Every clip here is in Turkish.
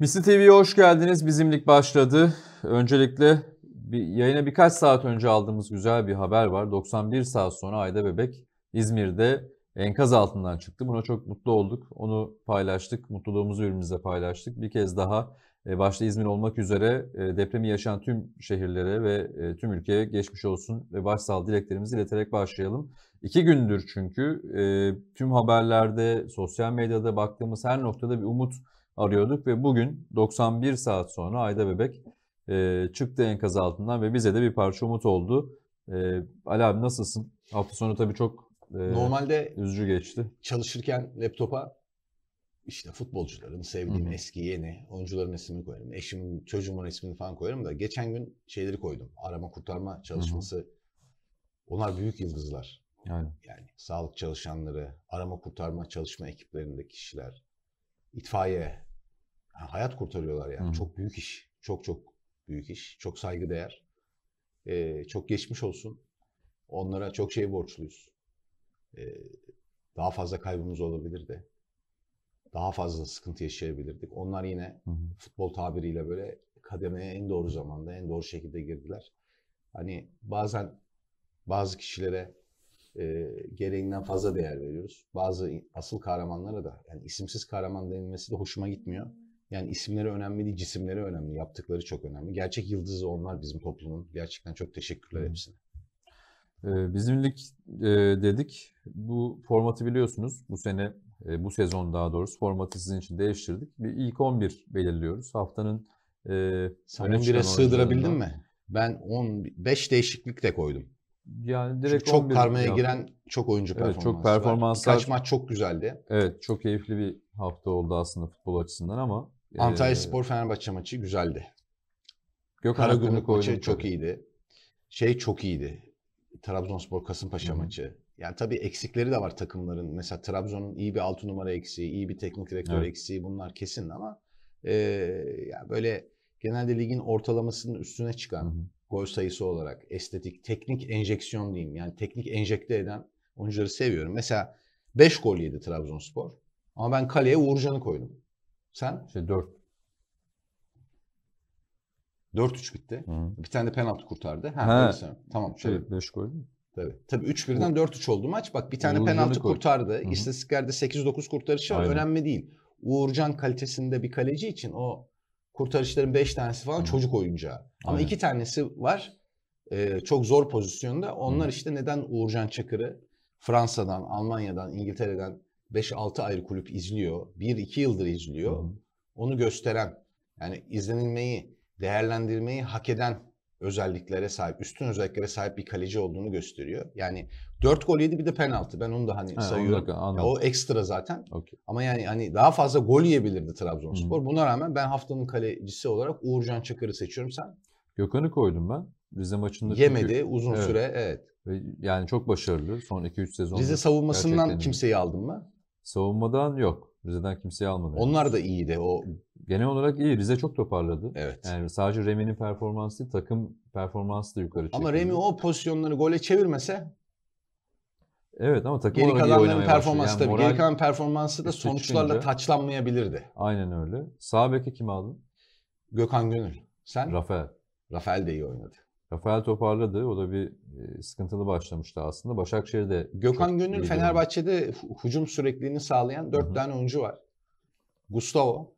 Misli TV'ye hoş geldiniz. Bizimlik başladı. Öncelikle bir, yayına birkaç saat önce aldığımız güzel bir haber var. 91 saat sonra Ayda Bebek İzmir'de enkaz altından çıktı. Buna çok mutlu olduk. Onu paylaştık. Mutluluğumuzu ürünümüzle paylaştık. Bir kez daha e, başta İzmir olmak üzere e, depremi yaşayan tüm şehirlere ve e, tüm ülkeye geçmiş olsun ve başsağlığı dileklerimizi ileterek başlayalım. İki gündür çünkü tüm haberlerde, sosyal medyada baktığımız her noktada bir umut arıyorduk ve bugün 91 saat sonra Ayda Bebek e, çıktı enkaz altından ve bize de bir parça umut oldu. E, Ali abi nasılsın? Hafta sonu tabii çok e, Normalde üzücü geçti. Çalışırken laptopa işte futbolcuların sevdiğim Hı-hı. eski yeni oyuncuların ismini koyarım. Eşimin, çocuğumun ismini falan koyarım da geçen gün şeyleri koydum. Arama kurtarma çalışması. Hı-hı. Onlar büyük yıldızlar. Yani. yani sağlık çalışanları, arama kurtarma çalışma ekiplerinde kişiler, itfaiye, hayat kurtarıyorlar yani. Hı. Çok büyük iş. Çok çok büyük iş. Çok saygıdeğer. Ee, çok geçmiş olsun. Onlara çok şey borçluyuz. Ee, daha fazla kaybımız olabilirdi. Daha fazla sıkıntı yaşayabilirdik. Onlar yine hı hı. futbol tabiriyle böyle kademeye en doğru zamanda, en doğru şekilde girdiler. Hani bazen bazı kişilere e, gereğinden fazla değer veriyoruz. Bazı asıl kahramanlara da yani isimsiz kahraman denilmesi de hoşuma gitmiyor. Yani isimleri önemli değil, cisimleri önemli. Yaptıkları çok önemli. Gerçek yıldızı onlar bizim toplumun. Gerçekten çok teşekkürler hmm. hepsine. Ee, bizimlik e, dedik. Bu formatı biliyorsunuz. Bu sene, e, bu sezon daha doğrusu formatı sizin için değiştirdik. Bir ilk 11 belirliyoruz. Haftanın e, Sen 11'e sığdırabildin mi? Ben 15 değişiklik de koydum. Yani direkt Çünkü çok karmaya yaptım. giren çok oyuncu evet, performansı çok performanslar. Var. Birkaç maç çok güzeldi. Evet çok keyifli bir hafta oldu aslında futbol açısından ama Antalya ee, Spor Fenerbahçe maçı güzeldi. Gökhan Karagümrük maçı çok tabii. iyiydi. Şey çok iyiydi. Trabzonspor Kasımpaşa Hı-hı. maçı. Yani tabii eksikleri de var takımların. Mesela Trabzon'un iyi bir altı numara eksiği, iyi bir teknik direktör evet. eksiği bunlar kesin ama e, yani böyle genelde ligin ortalamasının üstüne çıkan Hı-hı. gol sayısı olarak estetik, teknik enjeksiyon diyeyim. Yani teknik enjekte eden oyuncuları seviyorum. Mesela 5 gol yedi Trabzonspor. Ama ben kaleye Uğurcan'ı koydum. Sen işte 4 4-3 bitti. Hı. Bir tane de penaltı kurtardı. Ha, ha. Tamam şey, şöyle. 5 gol Tabii. Tabii 3 birden 4-3 oldu maç. Bak bir tane Uğurcan'ı penaltı koy. kurtardı. Hı-hı. İstatistiklerde 8-9 kurtarışı var. Önemli değil. Uğurcan kalitesinde bir kaleci için o kurtarışların 5 tanesi falan hı çocuk oyuncağı. Ama 2 tanesi var. E, çok zor pozisyonda. Onlar hı işte neden Uğurcan Çakır'ı Fransa'dan, Almanya'dan, İngiltere'den 5-6 ayrı kulüp izliyor. 1-2 yıldır izliyor. Hı. Onu gösteren yani izlenilmeyi, değerlendirmeyi hak eden özelliklere sahip, üstün özelliklere sahip bir kaleci olduğunu gösteriyor. Yani 4 gol yedi bir de penaltı. Ben onu da hani He, sayıyorum. Dakika, ya o ekstra zaten. Okay. Ama yani hani daha fazla gol yiyebilirdi Trabzonspor. Hı-hı. Buna rağmen ben haftanın kalecisi olarak Uğurcan Çakır'ı seçiyorum sen. Gökhan'ı koydum ben. Rize maçında yemedi çünkü, uzun evet. süre evet. Yani çok başarılı son 2-3 sezon. Rize savunmasından kimseyi aldın mı? Savunmadan yok. Rize'den kimseyi almadı. Onlar da iyiydi. o. Genel olarak iyi. Rize çok toparladı. Evet. Yani sadece Remi'nin performansı değil, takım performansı da yukarı çıktı. Ama Remi o pozisyonları gole çevirmese Evet ama takım geri olarak iyi performansı başladı. Yani tabii. Geri kalan performansı da sonuçlarla düşünce, taçlanmayabilirdi. Aynen öyle. Sağ beke kim aldın? Gökhan Gönül. Sen? Rafael. Rafael de iyi oynadı. Rafael toparladı. O da bir e, sıkıntılı başlamıştı aslında. Başakşehir'de Gökhan Gönül Fenerbahçe'de hücum sürekliliğini sağlayan 4 hı tane oyuncu var. Gustavo,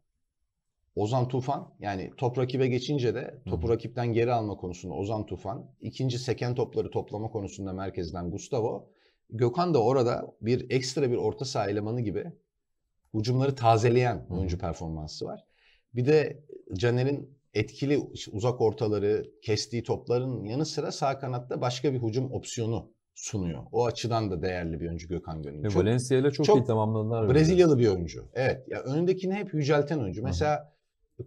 Ozan Tufan yani top rakibe geçince de topu Hı-hı. rakipten geri alma konusunda Ozan Tufan, ikinci seken topları toplama konusunda merkezden Gustavo, Gökhan da orada bir ekstra bir orta saha elemanı gibi hücumları tazeleyen oyuncu Hı-hı. performansı var. Bir de Caner'in etkili uzak ortaları kestiği topların yanı sıra sağ kanatta başka bir hücum opsiyonu sunuyor. O açıdan da değerli bir oyuncu Gökhan Gönül. E, Valencia ile çok, çok iyi tamamladılar. Brezilyalı bir oyuncu. Evet. Ya önündekini hep yücelten oyuncu. Mesela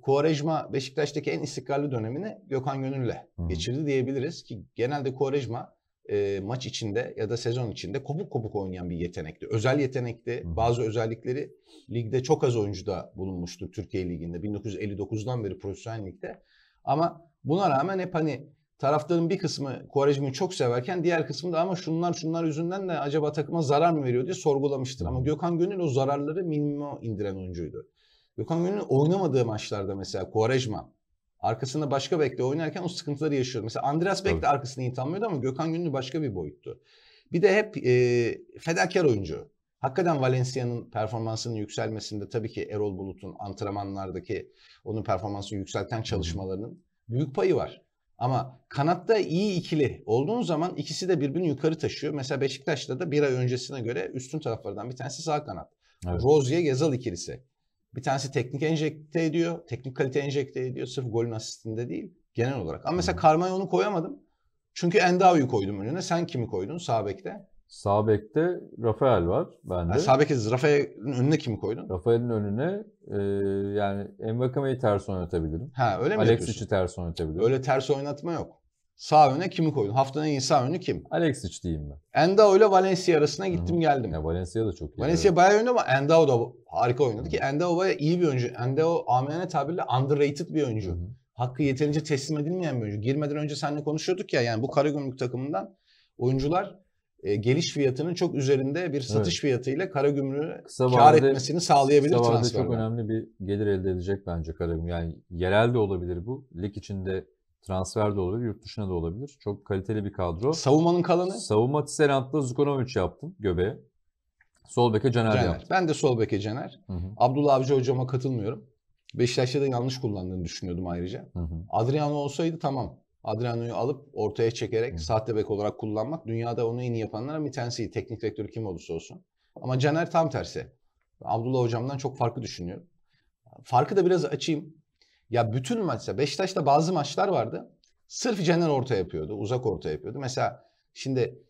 Kuarejma Beşiktaş'taki en istikrarlı dönemini Gökhan Gönül'le geçirdi diyebiliriz ki genelde Kuarejma e, maç içinde ya da sezon içinde kopuk kopuk oynayan bir yetenekti. Özel yetenekti. Bazı özellikleri ligde çok az oyuncuda bulunmuştu Türkiye Ligi'nde. 1959'dan beri profesyonel ligde. Ama buna rağmen hep hani taraftarın bir kısmı Kuvarecmi'yi çok severken diğer kısmı da ama şunlar şunlar yüzünden de acaba takıma zarar mı veriyor diye sorgulamıştır. Ama Gökhan Gönül o zararları minimuma indiren oyuncuydu. Gökhan Gönül oynamadığı maçlarda mesela Kuvarejma Arkasında başka bekle oynarken o sıkıntıları yaşıyordu. Mesela Andreas Beck de arkasını iyi tanımıyordu ama Gökhan Gönül başka bir boyuttu. Bir de hep e, fedakar oyuncu. Hakikaten Valencia'nın performansının yükselmesinde tabii ki Erol Bulut'un antrenmanlardaki onun performansını yükselten çalışmalarının büyük payı var. Ama kanatta iyi ikili olduğun zaman ikisi de birbirini yukarı taşıyor. Mesela Beşiktaş'ta da bir ay öncesine göre üstün taraflardan bir tanesi sağ kanat. Evet. Rozier Gezal ikilisi. Bir tanesi teknik enjekte ediyor. Teknik kalite enjekte ediyor. Sırf golün asistinde değil. Genel olarak. Ama mesela karmayı onu koyamadım. Çünkü Endao'yu koydum önüne. Sen kimi koydun sağ bekte? Rafael var bende. Yani sağ Rafael'in önüne kimi koydun? Rafael'in önüne e, yani Envakame'yi ters oynatabilirim. Ha öyle mi Alexic'i ters oynatabilirim. Öyle ters oynatma yok. Sağ öne kimi koydun? Haftanın en iyi sağ önü kim? Alexic diyeyim ben. Endao ile Valencia arasına gittim Hı. geldim. Ya Valencia da çok iyi. Valencia bayağı oynadı ama Endao da harika oynadı Hı. ki Endao bayağı iyi bir oyuncu. Endao amiyane tabirle underrated bir oyuncu. Hı. Hakkı yeterince teslim edilmeyen bir oyuncu. Girmeden önce seninle konuşuyorduk ya yani bu Karagümrük takımından oyuncular e, geliş fiyatının çok üzerinde bir satış evet. fiyatıyla Karagümrük'ü kar etmesini sağlayabilir transferler. Kısa çok önemli bir gelir elde edecek bence Karagümrük. Yani yerel de olabilir bu. Lig içinde Transfer de olabilir, yurt dışına da olabilir. Çok kaliteli bir kadro. Savunmanın kalanı? Savunma Tisserant'la Zukonovic yaptım göbeğe. Sol beke Caner, Caner. yaptım. Ben de sol beke Caner. Hı hı. Abdullah Avcı hocama katılmıyorum. Beşiktaş'ta da yanlış kullandığını düşünüyordum ayrıca. Hı hı. Adriano olsaydı tamam. Adriano'yu alıp ortaya çekerek sahte bek olarak kullanmak dünyada onu en iyi yapanlara bir tanesi. Teknik direktörü kim olursa olsun. Ama Caner tam tersi. Abdullah hocamdan çok farklı düşünüyorum. Farkı da biraz açayım. Ya bütün maçta Beşiktaş'ta bazı maçlar vardı. Sırf Caner orta yapıyordu. Uzak orta yapıyordu. Mesela şimdi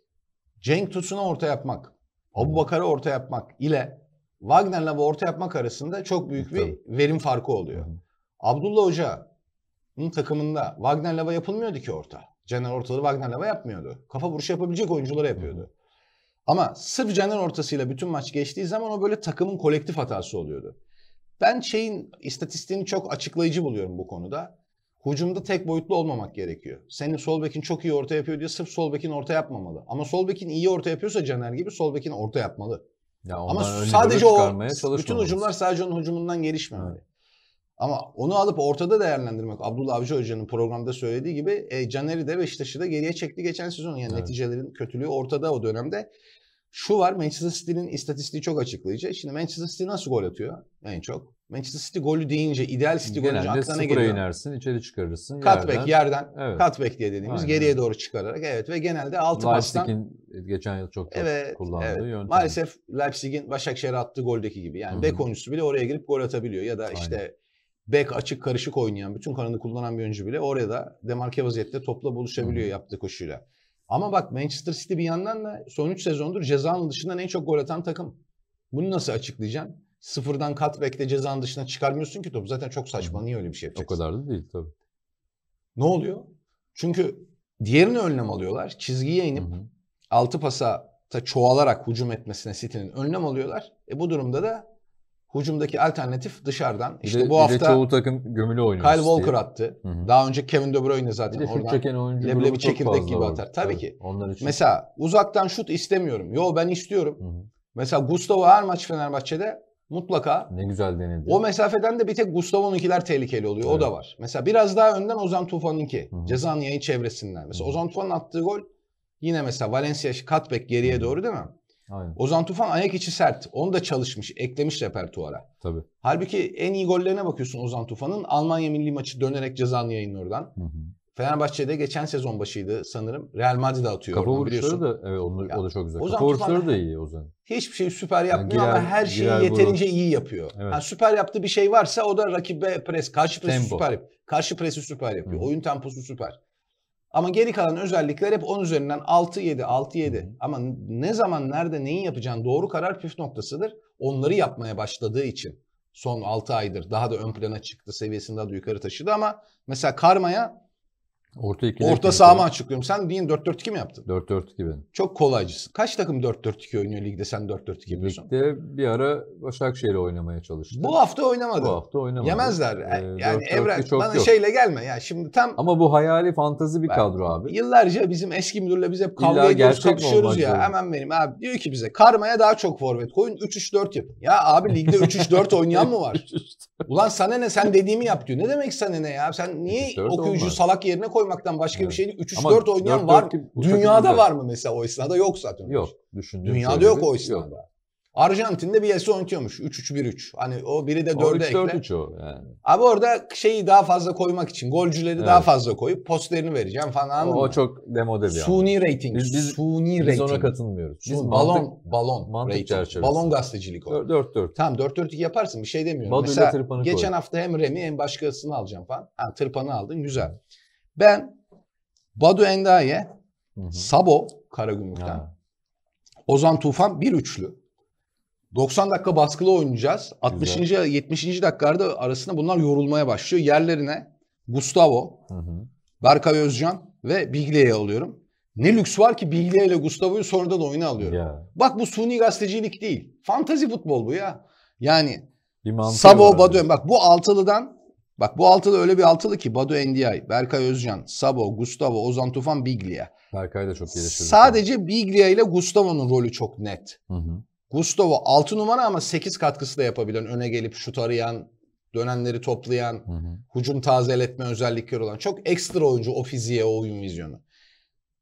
Cenk Tosun'a orta yapmak, Abu Bakar'a orta yapmak ile Wagner'la orta yapmak arasında çok büyük bir Tabii. verim farkı oluyor. Hı. Abdullah Hoca'nın takımında Wagner Lava yapılmıyordu ki orta. Caner ortaları Wagner Lava yapmıyordu. Kafa vuruşu yapabilecek oyunculara yapıyordu. Hı. Ama sırf Caner ortasıyla bütün maç geçtiği zaman o böyle takımın kolektif hatası oluyordu. Ben şeyin istatistiğini çok açıklayıcı buluyorum bu konuda. Hucumda tek boyutlu olmamak gerekiyor. Senin sol bekin çok iyi orta yapıyor diye sırf sol bekin orta yapmamalı. Ama sol bekin iyi orta yapıyorsa Caner gibi sol bekin orta yapmalı. Ya Ama sadece o bütün hucumlar sadece onun hucumundan gelişmemeli. Evet. Ama onu alıp ortada değerlendirmek Abdullah Avcı Hoca'nın programda söylediği gibi e, Caner'i de Beşiktaş'ı da geriye çekti geçen sezon. Yani evet. neticelerin kötülüğü ortada o dönemde. Şu var Manchester City'nin istatistiği çok açıklayıcı. Şimdi Manchester City nasıl gol atıyor en çok? Manchester City golü deyince, ideal City golü aklına geliyor. Genelde inersin, içeri çıkarırsın. Cutback yerden, yerden evet. cutback diye dediğimiz Aynen. geriye doğru çıkararak. Evet ve genelde altı Leipzig'in pastan. Leipzig'in geçen yıl çok evet, kullandığı evet. yöntem. Maalesef Leipzig'in Başakşehir'e attığı goldeki gibi. Yani hı bek oyuncusu bile oraya girip gol atabiliyor. Ya da işte Aynen. bek açık karışık oynayan, bütün kanını kullanan bir oyuncu bile oraya da demarke vaziyette topla buluşabiliyor Hı-hı. yaptığı koşuyla. Ama bak Manchester City bir yandan da son 3 sezondur cezanın dışından en çok gol atan takım. Bunu nasıl açıklayacaksın? Sıfırdan cutback'te cezanın dışına çıkarmıyorsun ki topu. Zaten çok saçma. Niye öyle bir şey yapacaksın? O kadar da değil tabii. Ne oluyor? Çünkü diğerini önlem alıyorlar. Çizgiye inip Hı-hı. altı pasa çoğalarak hücum etmesine City'nin önlem alıyorlar. E bu durumda da Hucumdaki alternatif dışarıdan. İşte bir de, bu hafta çoğu takım gömülü oynuyor. Kyle Walker attı. Hı-hı. Daha önce Kevin De Bruyne zaten bir de oradan. çeken oyuncu leblebi çekirdek gibi atar. Tabii evet, ki. Onlar için. Mesela uzaktan şut istemiyorum. Yo ben istiyorum. Hı-hı. Mesela Gustavo her maç Fenerbahçe'de mutlaka ne güzel denedi. O mesafeden de bir tek Gustavo'nunkiler tehlikeli oluyor. Evet. O da var. Mesela biraz daha önden Ozan Tufan'ınki. Hı-hı. yayı çevresinden. Mesela Hı-hı. Ozan Tufan'ın attığı gol yine mesela Valencia katbek geriye Hı-hı. doğru değil mi? Aynen. Ozan Tufan ayak içi sert. Onu da çalışmış, eklemiş repertuara. Tabii. Halbuki en iyi gollerine bakıyorsun Ozan Tufan'ın. Almanya milli maçı dönerek cezanı yayınlı oradan. Hı hı. Fenerbahçe'de geçen sezon başıydı sanırım. Real Madrid'e atıyor. Kafa vuruşları da evet onu, ya, o da çok güzel. Ozan Kafa vuruşları da iyi Ozan. Hiçbir şey süper yapmıyor yani girer, ama her şeyi yeterince vurur. iyi yapıyor. Evet. Yani süper yaptığı bir şey varsa o da rakibe pres, karşı presi Tempo. süper yapıyor. Karşı presi süper yapıyor. Hı. Oyun temposu süper. Ama geri kalan özellikler hep 10 üzerinden 6-7, 6-7. Ama ne zaman, nerede, neyi yapacağın doğru karar püf noktasıdır. Onları yapmaya başladığı için son 6 aydır daha da ön plana çıktı, seviyesini daha da yukarı taşıdı ama mesela Karma'ya Orta, Orta saha mı açıklıyorum? Sen din 4-4-2 mi yaptın? 4-4-2 benim. Çok kolaycısın. Kaç takım 4-4-2 oynuyor ligde sen 4-4-2 yapıyorsun? Ligde bir ara Başakşehir'le oynamaya çalıştım. Bu hafta oynamadı. Bu hafta oynamadı. Yemezler. Ee, yani Evren bana yok. şeyle gelme ya şimdi tam. Ama bu hayali fantazi bir ben, kadro abi. Yıllarca bizim eski müdürle biz hep kavga İlla ediyoruz kapışıyoruz ya. Zorunda. Hemen benim abi diyor ki bize karmaya daha çok forvet koyun 3-3-4 yapın. Ya abi ligde 3-3-4 oynayan mı var? Ulan sana ne sen dediğimi yap diyor. Ne demek sana ne ya? Sen niye okuyucu olmaz. salak yerine koy koymaktan başka bir şey değil. 3-3-4 oynayan var. Dünyada var mı mesela o esnada? Yok zaten. Yok. Düşündüğüm Dünyada yok o esnada. Arjantin'de bir Bielsa oynatıyormuş. 3-3-1-3. Hani o biri de 4'e ekle. 4-3 o yani. Abi orada şeyi daha fazla koymak için. Golcüleri evet. daha fazla koyup postlerini vereceğim falan. O, o çok demode bir Suni anladım. rating. Biz, biz, Suni biz rating. ona katılmıyoruz. Biz Suni, balon, balon mantık rating. Çerçevesi. Balon gazetecilik o. 4-4. Tamam 4-4-2 yaparsın bir şey demiyorum. Badu Mesela geçen koy. hafta hem Remi hem başkasını alacağım falan. Ha, tırpanı aldın güzel. Ben Badu Endaye, Sabo Karagümrük'ten, Ozan Tufan bir üçlü. 90 dakika baskılı oynayacağız. 60. Güzel. 70. dakikalarda arasında bunlar yorulmaya başlıyor. Yerlerine Gustavo, hı hı. Berkay Özcan ve Biglia'yı alıyorum. Ne lüks var ki Biglia ile Gustavo'yu sonradan oyuna alıyorum. Ya. Bak bu suni gazetecilik değil. Fantazi futbol bu ya. Yani Sabo Badu, Bak bu altılıdan Bak bu altılı öyle bir altılı ki Badu Endiay, Berkay Özcan, Sabo, Gustavo, Ozan Tufan, Biglia. Berkay da çok gelişiyor. Sadece Biglia ile Gustavo'nun rolü çok net. Hı hı. Gustavo 6 numara ama 8 katkısı da yapabilen, öne gelip şut arayan, dönenleri toplayan, hı hı. hücum tazeletme özellikleri olan çok ekstra oyuncu o fiziğe, o oyun vizyonu.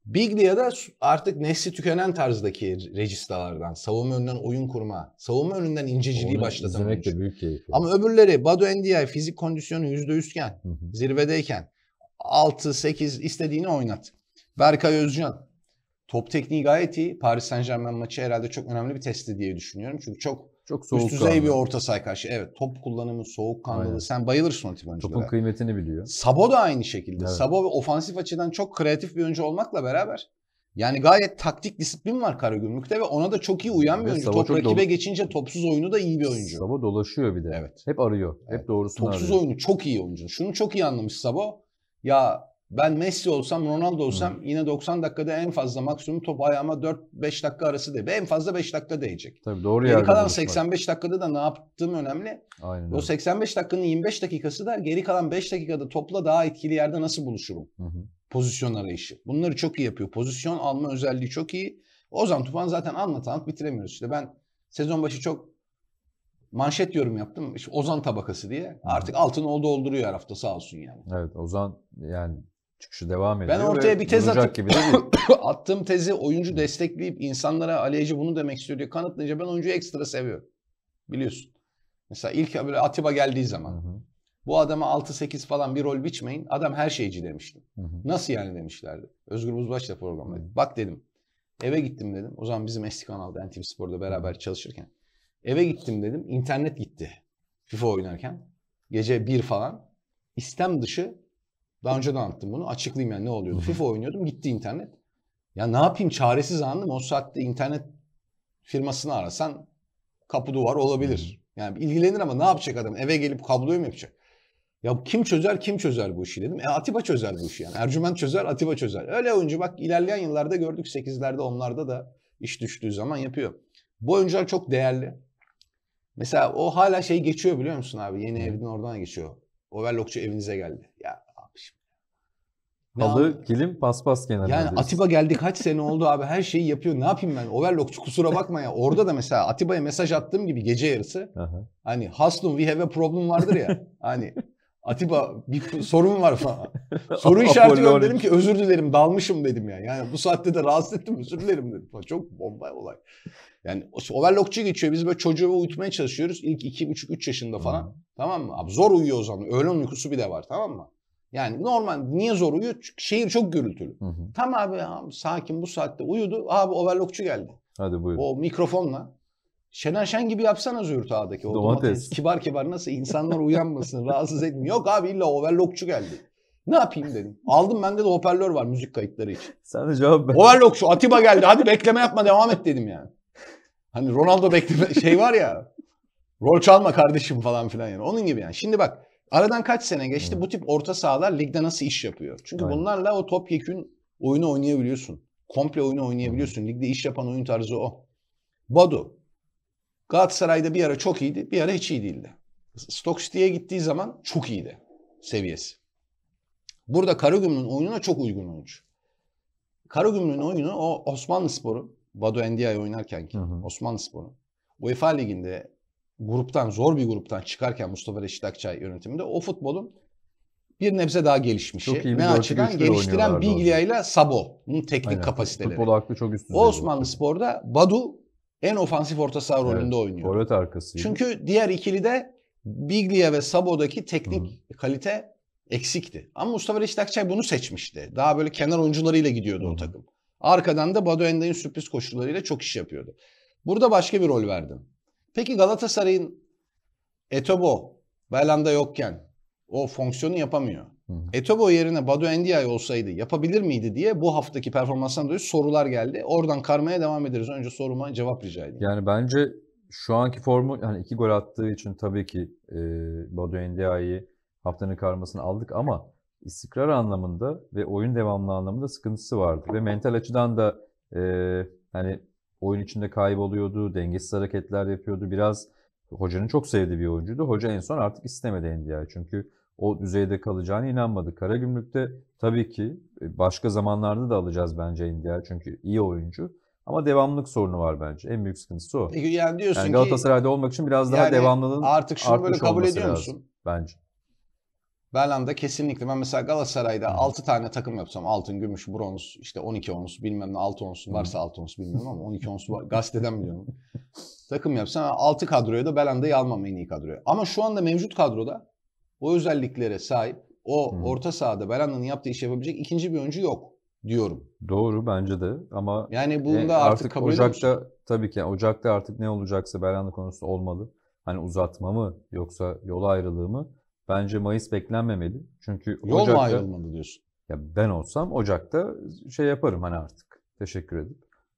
Biglia da artık nesli tükenen tarzdaki rejistalardan. Savunma önünden oyun kurma, savunma önünden inceciliği Onu başlatan izlemek de büyük keyif. Ama öbürleri Badu Ndiaye fizik kondisyonu %100'ken, hı zirvedeyken 6-8 istediğini oynat. Berkay Özcan top tekniği gayet iyi. Paris Saint Germain maçı herhalde çok önemli bir testi diye düşünüyorum. Çünkü çok çok soğuk Üst düzey kanlı. bir orta saha karşı. Evet top kullanımı, soğuk soğukkanlılığı. Sen bayılırsın o tip oyunculara. Topun kıymetini biliyor. Sabo da aynı şekilde. Evet. Sabo ofansif açıdan çok kreatif bir oyuncu olmakla beraber yani gayet taktik disiplin var Karagümrük'te ve ona da çok iyi uyan bir oyuncu. Top rakibe dolu... geçince topsuz oyunu da iyi bir oyuncu. Sabo dolaşıyor bir de. Evet. Hep arıyor. Evet. Hep doğrusunu topsuz arıyor. Topsuz oyunu çok iyi oyuncu. Şunu çok iyi anlamış Sabo. Ya ben Messi olsam, Ronaldo olsam Hı. yine 90 dakikada en fazla maksimum top ayağıma 4-5 dakika arası değil. En fazla 5 dakika değecek. Tabii doğru Geri kalan 85 var. dakikada da ne yaptığım önemli. Aynen o 85 dakikanın 25 dakikası da geri kalan 5 dakikada topla daha etkili yerde nasıl buluşurum? Hı hı. Pozisyon arayışı. Bunları çok iyi yapıyor. Pozisyon alma özelliği çok iyi. Ozan Tufan zaten anlatan bitiremiyoruz. İşte ben sezon başı çok manşet yorum yaptım. İşte Ozan tabakası diye. Artık altın oldu dolduruyor her hafta sağ olsun yani. Evet Ozan yani çıkışı devam ediyor. Ben ortaya bir tez atıp gibi attığım tezi oyuncu destekleyip insanlara aleyci bunu demek istiyor diye kanıtlayınca ben oyuncuyu ekstra seviyorum. Biliyorsun. Mesela ilk böyle Atiba geldiği zaman. Hı hı. Bu adama 6-8 falan bir rol biçmeyin. Adam her şeyci demiştim. Hı hı. Nasıl yani demişlerdi. Özgür Buzbaş da programda. Bak dedim. Eve gittim dedim. O zaman bizim eski kanalda NTV Spor'da beraber çalışırken. Eve gittim dedim. İnternet gitti. FIFA oynarken. Gece 1 falan. İstem dışı daha önce de anlattım bunu. Açıklayayım yani ne oluyordu. FIFA oynuyordum gitti internet. Ya ne yapayım çaresiz anladım. O saatte internet firmasını arasan kapı duvar olabilir. Yani ilgilenir ama ne yapacak adam? Eve gelip kabloyu mu yapacak? Ya kim çözer kim çözer bu işi dedim. E Atiba çözer bu işi yani. Ercüment çözer Atiba çözer. Öyle oyuncu bak ilerleyen yıllarda gördük 8'lerde 10'larda da iş düştüğü zaman yapıyor. Bu oyuncular çok değerli. Mesela o hala şey geçiyor biliyor musun abi? Yeni evin oradan geçiyor. Overlockçu evinize geldi. Ya ne Halı, kilim, paspas kenarı. Yani diyorsun. Atiba geldi kaç sene oldu abi her şeyi yapıyor. Ne yapayım ben? Overlockçu kusura bakma ya. Orada da mesela Atiba'ya mesaj attığım gibi gece yarısı. hani Haslum we have a problem vardır ya. hani Atiba bir sorun var falan. Soru işareti gönderdim ki özür dilerim dalmışım dedim yani. Yani bu saatte de rahatsız ettim özür dilerim dedim. Çok bomba olay. Yani overlockçu geçiyor biz böyle çocuğu uyutmaya çalışıyoruz. İlk 2,5-3 yaşında falan. Tamam mı? Abi zor uyuyor o zaman. Öğlen uykusu bir de var tamam mı? Yani normal niye zor uyuyor? Çünkü şehir çok gürültülü. Hı hı. Tam abi, abi sakin bu saatte uyudu. Abi overlockçu geldi. Hadi buyurun. O mikrofonla. Şener Şen gibi yapsana Züğürt Ağa'daki o domates. domates. Kibar kibar nasıl insanlar uyanmasın rahatsız etmiyor. Yok abi illa overlockçu geldi. Ne yapayım dedim. Aldım bende de hoparlör var müzik kayıtları için. Sen de cevap ver. Overlockçu Atiba geldi hadi bekleme yapma devam et dedim yani. Hani Ronaldo bekleme şey var ya. Rol çalma kardeşim falan filan yani. Onun gibi yani. Şimdi bak Aradan kaç sene geçti? Bu tip orta sahalar ligde nasıl iş yapıyor? Çünkü Aynen. bunlarla o topyekün oyunu oynayabiliyorsun. Komple oyunu oynayabiliyorsun. Ligde iş yapan oyun tarzı o. Badu. Galatasaray'da bir ara çok iyiydi, bir ara hiç iyi değildi. Stock City'ye gittiği zaman çok iyiydi seviyesi. Burada Karagümrük'ün oyununa çok uygun oyuncu. Karagümrük'ün oyunu o Osmanlı Sporu, Badu Endiay oynarken ki Osmanlı Sporu. UEFA Ligi'nde gruptan zor bir gruptan çıkarken Mustafa Reşit Akçay yönetiminde o futbolun bir nebze daha gelişmişi. ne açıdan geliştiren Biglia ile Sabo'nun teknik Aynen. kapasiteleri. Futbol aklı çok üst düzey. Osmanlı Spor'da Badu en ofansif orta saha evet, rolünde oynuyor. Forvet arkası. Çünkü diğer ikili de Biglia ve Sabo'daki teknik Hı. kalite eksikti. Ama Mustafa Reşit Akçay bunu seçmişti. Daha böyle kenar oyuncularıyla gidiyordu Hı. o takım. Arkadan da Badu Enday'ın sürpriz koşularıyla çok iş yapıyordu. Burada başka bir rol verdim. Peki Galatasaray'ın Etobo Belanda yokken o fonksiyonu yapamıyor. Hı. Etobo yerine Badu Endiay olsaydı yapabilir miydi diye bu haftaki performansından dolayı sorular geldi. Oradan karmaya devam ederiz. Önce soruma cevap rica edeyim. Yani bence şu anki formu yani iki gol attığı için tabii ki e, Badu Endiay'ı haftanın karmasını aldık ama istikrar anlamında ve oyun devamlı anlamında sıkıntısı vardı. Ve mental açıdan da e, hani oyun içinde kayboluyordu, dengesiz hareketler yapıyordu. Biraz hocanın çok sevdiği bir oyuncuydu. Hoca en son artık istemedi NDI. Çünkü o düzeyde kalacağına inanmadı. Karagümrük'te tabii ki e, başka zamanlarda da alacağız bence NDI. Çünkü iyi oyuncu. Ama devamlılık sorunu var bence. En büyük sıkıntısı o. E, yani diyorsun yani Galatasaray'da ki olmak için biraz daha yani devamlılığın artık şunu böyle kabul ediyor musun? Lazım, bence. Belhanda kesinlikle ben mesela Galatasaray'da Hı. 6 tane takım yapsam altın, gümüş, bronz, işte 12 ons bilmem ne 6 ons varsa 6 ons bilmiyorum ama 12 ons var, gazeteden biliyorum. takım yapsam 6 kadroya da Belhanda'yı almam en iyi kadroya. Ama şu anda mevcut kadroda o özelliklere sahip o Hı. orta sahada Belhanda'nın yaptığı işi yapabilecek ikinci bir oyuncu yok diyorum. Doğru bence de ama yani e, bunu da artık, artık Ocak'ta tabii ki yani Ocak'ta artık ne olacaksa Belhanda konusu olmalı. Hani uzatma mı yoksa yola ayrılığı mı? Bence Mayıs beklenmemeli. Çünkü Yol Ocak'ta... mu ayrılmadı diyorsun? Ya ben olsam Ocak'ta şey yaparım hani artık. Teşekkür edip.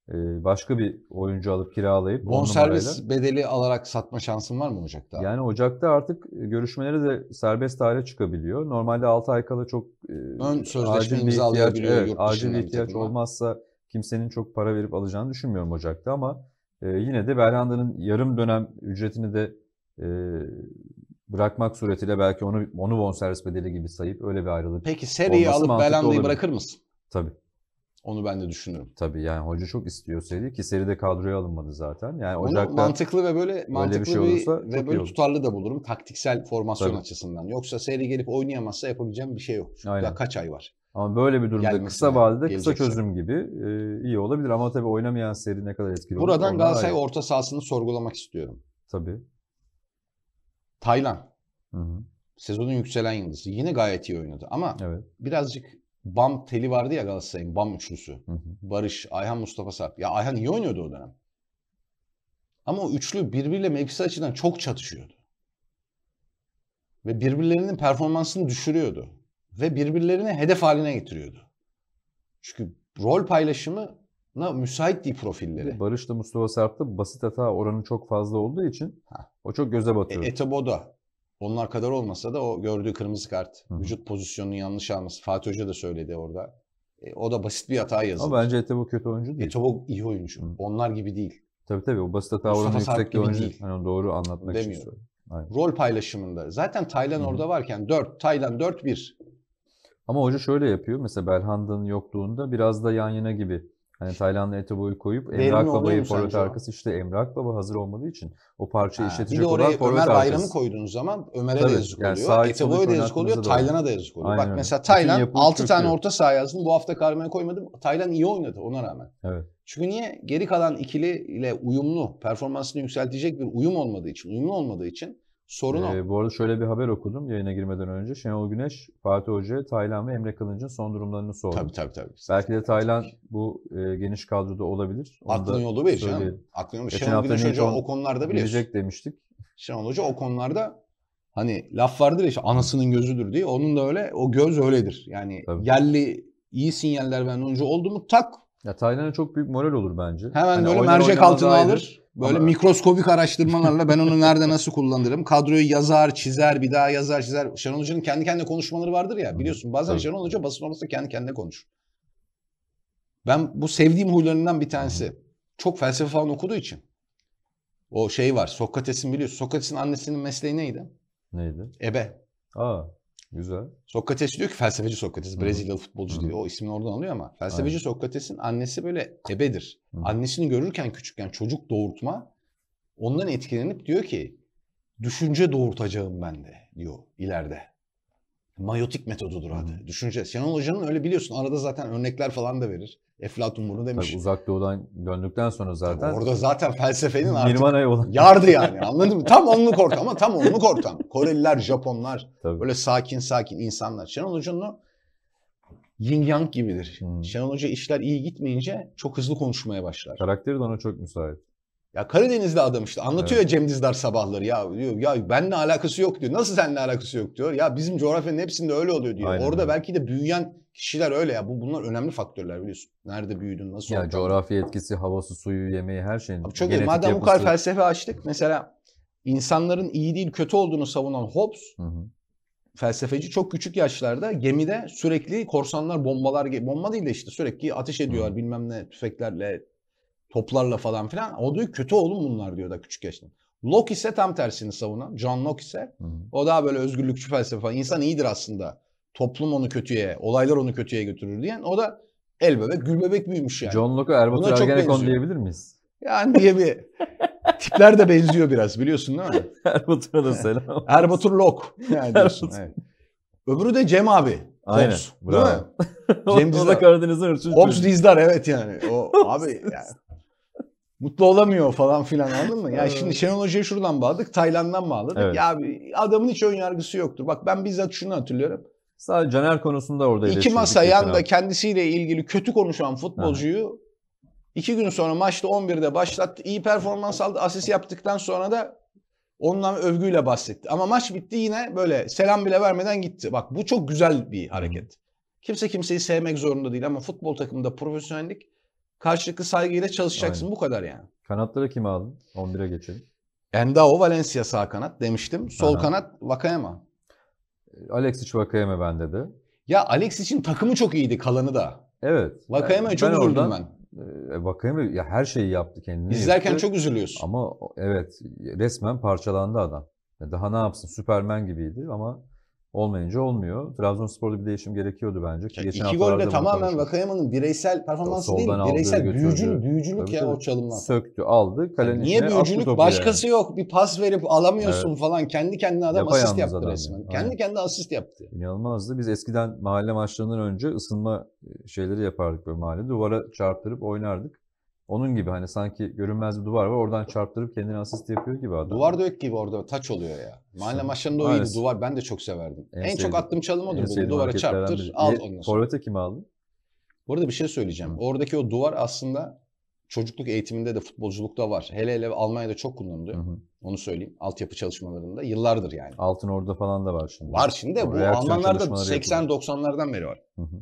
Ee, başka bir oyuncu alıp kiralayıp... Bonservis numarayla... bedeli alarak satma şansın var mı Ocak'ta? Yani Ocak'ta artık e, görüşmeleri de serbest hale çıkabiliyor. Normalde 6 ay kala çok... E, Ön sözleşme imzalayabiliyor. Evet, acil bir ihtiyaç olmazsa kimsenin çok para verip alacağını düşünmüyorum Ocak'ta ama e, yine de Belhanda'nın yarım dönem ücretini de e, bırakmak suretiyle belki onu onu bonservis bedeli gibi sayıp öyle bir ayrılık. Peki seriyi alıp Belanda'yı bırakır mısın? Tabii. Onu ben de düşünürüm. Tabii yani hoca çok istiyor seri ki seri de kadroya alınmadı zaten. Yani Ocak'ta mantıklı ve böyle mantıklı şey bir şey olursa bir, ve böyle olur. tutarlı da bulurum taktiksel formasyon Tabii. açısından. Yoksa seri gelip oynayamazsa yapabileceğim bir şey yok. Çünkü Aynen. daha kaç ay var. Ama böyle bir durumda Gelmesine, kısa vadede kısa şey. çözüm gibi e, iyi olabilir ama tabii oynamayan seri ne kadar etkili Buradan olur. Buradan Galatasaray orta sahasını sorgulamak istiyorum. Tabii. Taylan. Hı hı. Sezonun yükselen yıldızı. Yine gayet iyi oynadı ama evet. birazcık bam teli vardı ya Galatasaray'ın bam üçlüsü. Hı hı. Barış, Ayhan, Mustafa Sarp. Ya Ayhan iyi oynuyordu o dönem. Ama o üçlü birbiriyle mevkisi açıdan çok çatışıyordu. Ve birbirlerinin performansını düşürüyordu. Ve birbirlerini hedef haline getiriyordu. Çünkü rol paylaşımı na müsait değil profilleri. Barış da Mustafa Sarp'ta basit hata oranı çok fazla olduğu için ha. o çok göze e, batıyor. E, Etebo da onlar kadar olmasa da o gördüğü kırmızı kart, Hı-hı. vücut pozisyonunu yanlış alması. Fatih Hoca da söyledi orada. E, o da basit bir hata yazdı. Ama bence Etebo kötü oyuncu değil. Etebo iyi oyuncu. Hı-hı. Onlar gibi değil. Tabii tabii o basit hata Mustafa oranı Sarp yüksek bir oyuncu. Değil. Yani doğru anlatmak Demiyorum. için Aynen. Rol paylaşımında. Zaten Taylan Hı-hı. orada varken 4, Taylan 4-1. Ama hoca şöyle yapıyor. Mesela Belhanda'nın yokluğunda biraz da yan yana gibi Hani Tayland'a Etobo'yu koyup Emre Akbaba'yı forvet arkası işte Emre Baba hazır olmadığı için o parça ha, işletecek olan forvet arkası. Bir de oraya Ömer Bayram'ı koyduğunuz zaman Ömer'e de yazık yani oluyor. Etobo'ya da yazık oluyor. Taylan'a da yazık oluyor. Aynen Bak mesela Tayland 6 tane orta saha yazdım. Bu hafta karmaya koymadım. Taylan iyi oynadı ona rağmen. Evet. Çünkü niye? Geri kalan ikili ile uyumlu, performansını yükseltecek bir uyum olmadığı için, uyumlu olmadığı için Sorun ee, o. Bu arada şöyle bir haber okudum yayına girmeden önce. Şenol Güneş, Fatih Hoca, Taylan ve Emre Kılınç'ın son durumlarını sordu. Tabii tabii tabii. Belki de Taylan bu e, geniş kadroda olabilir. Onu Aklın yolu bir canım. Aklın yolu. Geçen Şenol Güneş Hoca o konularda biliyorsun. Bilecek demiştik. Şenol Hoca o konularda hani laf vardır ya işte anasının gözüdür diye. Onun da öyle o göz öyledir. Yani tabii. yerli iyi sinyaller veren oyuncu oldu mu tak. Ya Taylan'a çok büyük moral olur bence. Hemen hani böyle mercek altına alır. Böyle Ama... mikroskobik araştırmalarla ben onu nerede nasıl kullanırım? Kadroyu yazar, çizer, bir daha yazar, çizer. Şenol Hoca'nın kendi kendine konuşmaları vardır ya. Biliyorsun bazen evet. Şenol Hoca basın orası kendi kendine konuşur. Ben bu sevdiğim huylarından bir tanesi. Çok felsefe falan okuduğu için. O şey var. Sokrates'in biliyorsun. Sokrates'in annesinin mesleği neydi? Neydi? Ebe. Aa. Güzel. Sokrates diyor ki felsefeci Sokrates. Brezilyalı futbolcu diyor. O ismini oradan alıyor ama. Felsefeci Sokrates'in annesi böyle ebedir. Hı. Annesini görürken küçükken çocuk doğurtma ondan etkilenip diyor ki düşünce doğurtacağım ben de diyor ileride mayotik metodudur hadi. Hı. Düşünce. Sinan Hoca'nın öyle biliyorsun arada zaten örnekler falan da verir. Eflatun bunu demiş. Tabii uzak doğudan döndükten sonra zaten. Tabii orada zaten felsefenin artık Nirvana'ya olan. yardı yani anladın mı? Tam onluk ortam ama tam onluk ortam. Koreliler, Japonlar Tabii. böyle sakin sakin insanlar. Şenol Hoca'nın o yin yang gibidir. Hmm. Şenol Hoca işler iyi gitmeyince çok hızlı konuşmaya başlar. Karakteri de ona çok müsait. Ya Karadenizli adam işte anlatıyor evet. ya Cem Dizdar sabahları ya diyor ya benle alakası yok diyor. Nasıl seninle alakası yok diyor. Ya bizim coğrafyanın hepsinde öyle oluyor diyor. Aynen Orada öyle. belki de büyüyen kişiler öyle ya. Bu bunlar önemli faktörler biliyorsun. Nerede büyüdün, nasıl Ya coğrafya etkisi, havası, suyu, yemeği her şeyin. Abi çok iyi. Madem bu kadar felsefe açtık mesela insanların iyi değil kötü olduğunu savunan Hobbes hı hı. felsefeci çok küçük yaşlarda gemide sürekli korsanlar bombalar bomba değil de işte sürekli ateş ediyorlar hı. bilmem ne tüfeklerle Toplarla falan filan. O diyor kötü oğlum bunlar diyor da küçük yaşta. Locke ise tam tersini savunan. John Locke ise Hı. o daha böyle özgürlükçü felsefe falan. İnsan iyidir aslında. Toplum onu kötüye, olaylar onu kötüye götürür diyen. O da el bebek, gül bebek büyümüş yani. John Locke Erbatur Ergenekon diyebilir miyiz? Yani diye bir tipler de benziyor biraz biliyorsun değil mi? Erbatur'a da selam. Erbatur Lok. Yani diyorsun, Öbürü de Cem abi. Aynen. Hobbs, bravo. Değil mi? Cem Dizdar. Karadeniz'in hırsız. Hobbs Dizdar evet yani. O abi yani mutlu olamıyor falan filan anladın mı? Yani şimdi Şenol Hoca'ya şuradan bağladık, Tayland'dan bağladık. Evet. Ya abi adamın hiç ön yargısı yoktur. Bak ben bizzat şunu hatırlıyorum. Sadece Caner konusunda orada İki masa yanda kendisiyle ilgili kötü konuşan futbolcuyu iki gün sonra maçta 11'de başlattı. İyi performans aldı. Asist yaptıktan sonra da ondan övgüyle bahsetti. Ama maç bitti yine böyle selam bile vermeden gitti. Bak bu çok güzel bir hareket. Kimse kimseyi sevmek zorunda değil ama futbol takımında profesyonellik Karşılıklı saygıyla çalışacaksın. Aynen. Bu kadar yani. Kanatları kime aldın? 11'e geçelim. Endao Valencia sağ kanat demiştim. Sol Aha. kanat Vakayama. E, Alexic Vakayama bende de. Ya Alex için takımı çok iyiydi kalanı da. Evet. Vakayama'ya çok üzüldüm oradan... ben. E, Vakayama ya her şeyi yaptı kendini. İzlerken yaptı. çok üzülüyorsun. Ama evet resmen parçalandı adam. Daha ne yapsın Süpermen gibiydi ama Olmayınca olmuyor. Trabzonspor'da bir değişim gerekiyordu bence. Ki ya geçen iki gol tamamen Vakayaman'ın bireysel performansı o, değil, bireysel büyücül, büyücülük ya o çalımlar. Söktü, aldı. Kalenin yani niye büyücülük? Başkası yani. yok. Bir pas verip alamıyorsun evet. falan. Kendi kendine adam Yapayalnız asist yaptı adam resmen. Yani. Kendi kendine asist yaptı. İnanılmazdı. Biz eskiden mahalle maçlarından önce ısınma e, şeyleri yapardık böyle mahalle. Duvara çarptırıp oynardık. Onun gibi hani sanki görünmez bir duvar var oradan çarptırıp kendini asist yapıyor gibi adam. Duvar dök gibi orada taç oluyor ya. Mahalle maçlarında o iyiydi. Duvar ben de çok severdim. En, En çok attığım çalım odur bu. Duvara çarptır biri. al Niye- ondan sonra. Forvet'e kimi aldın? Bu arada bir şey söyleyeceğim. Hı. Oradaki o duvar aslında çocukluk eğitiminde de futbolculukta var. Hele hele Almanya'da çok Hı kullanılıyor. hı. Onu söyleyeyim. Altyapı çalışmalarında yıllardır yani. Altın orada falan da var şimdi. Var şimdi de bu Almanlarda 80-90'lardan beri var. Hı hı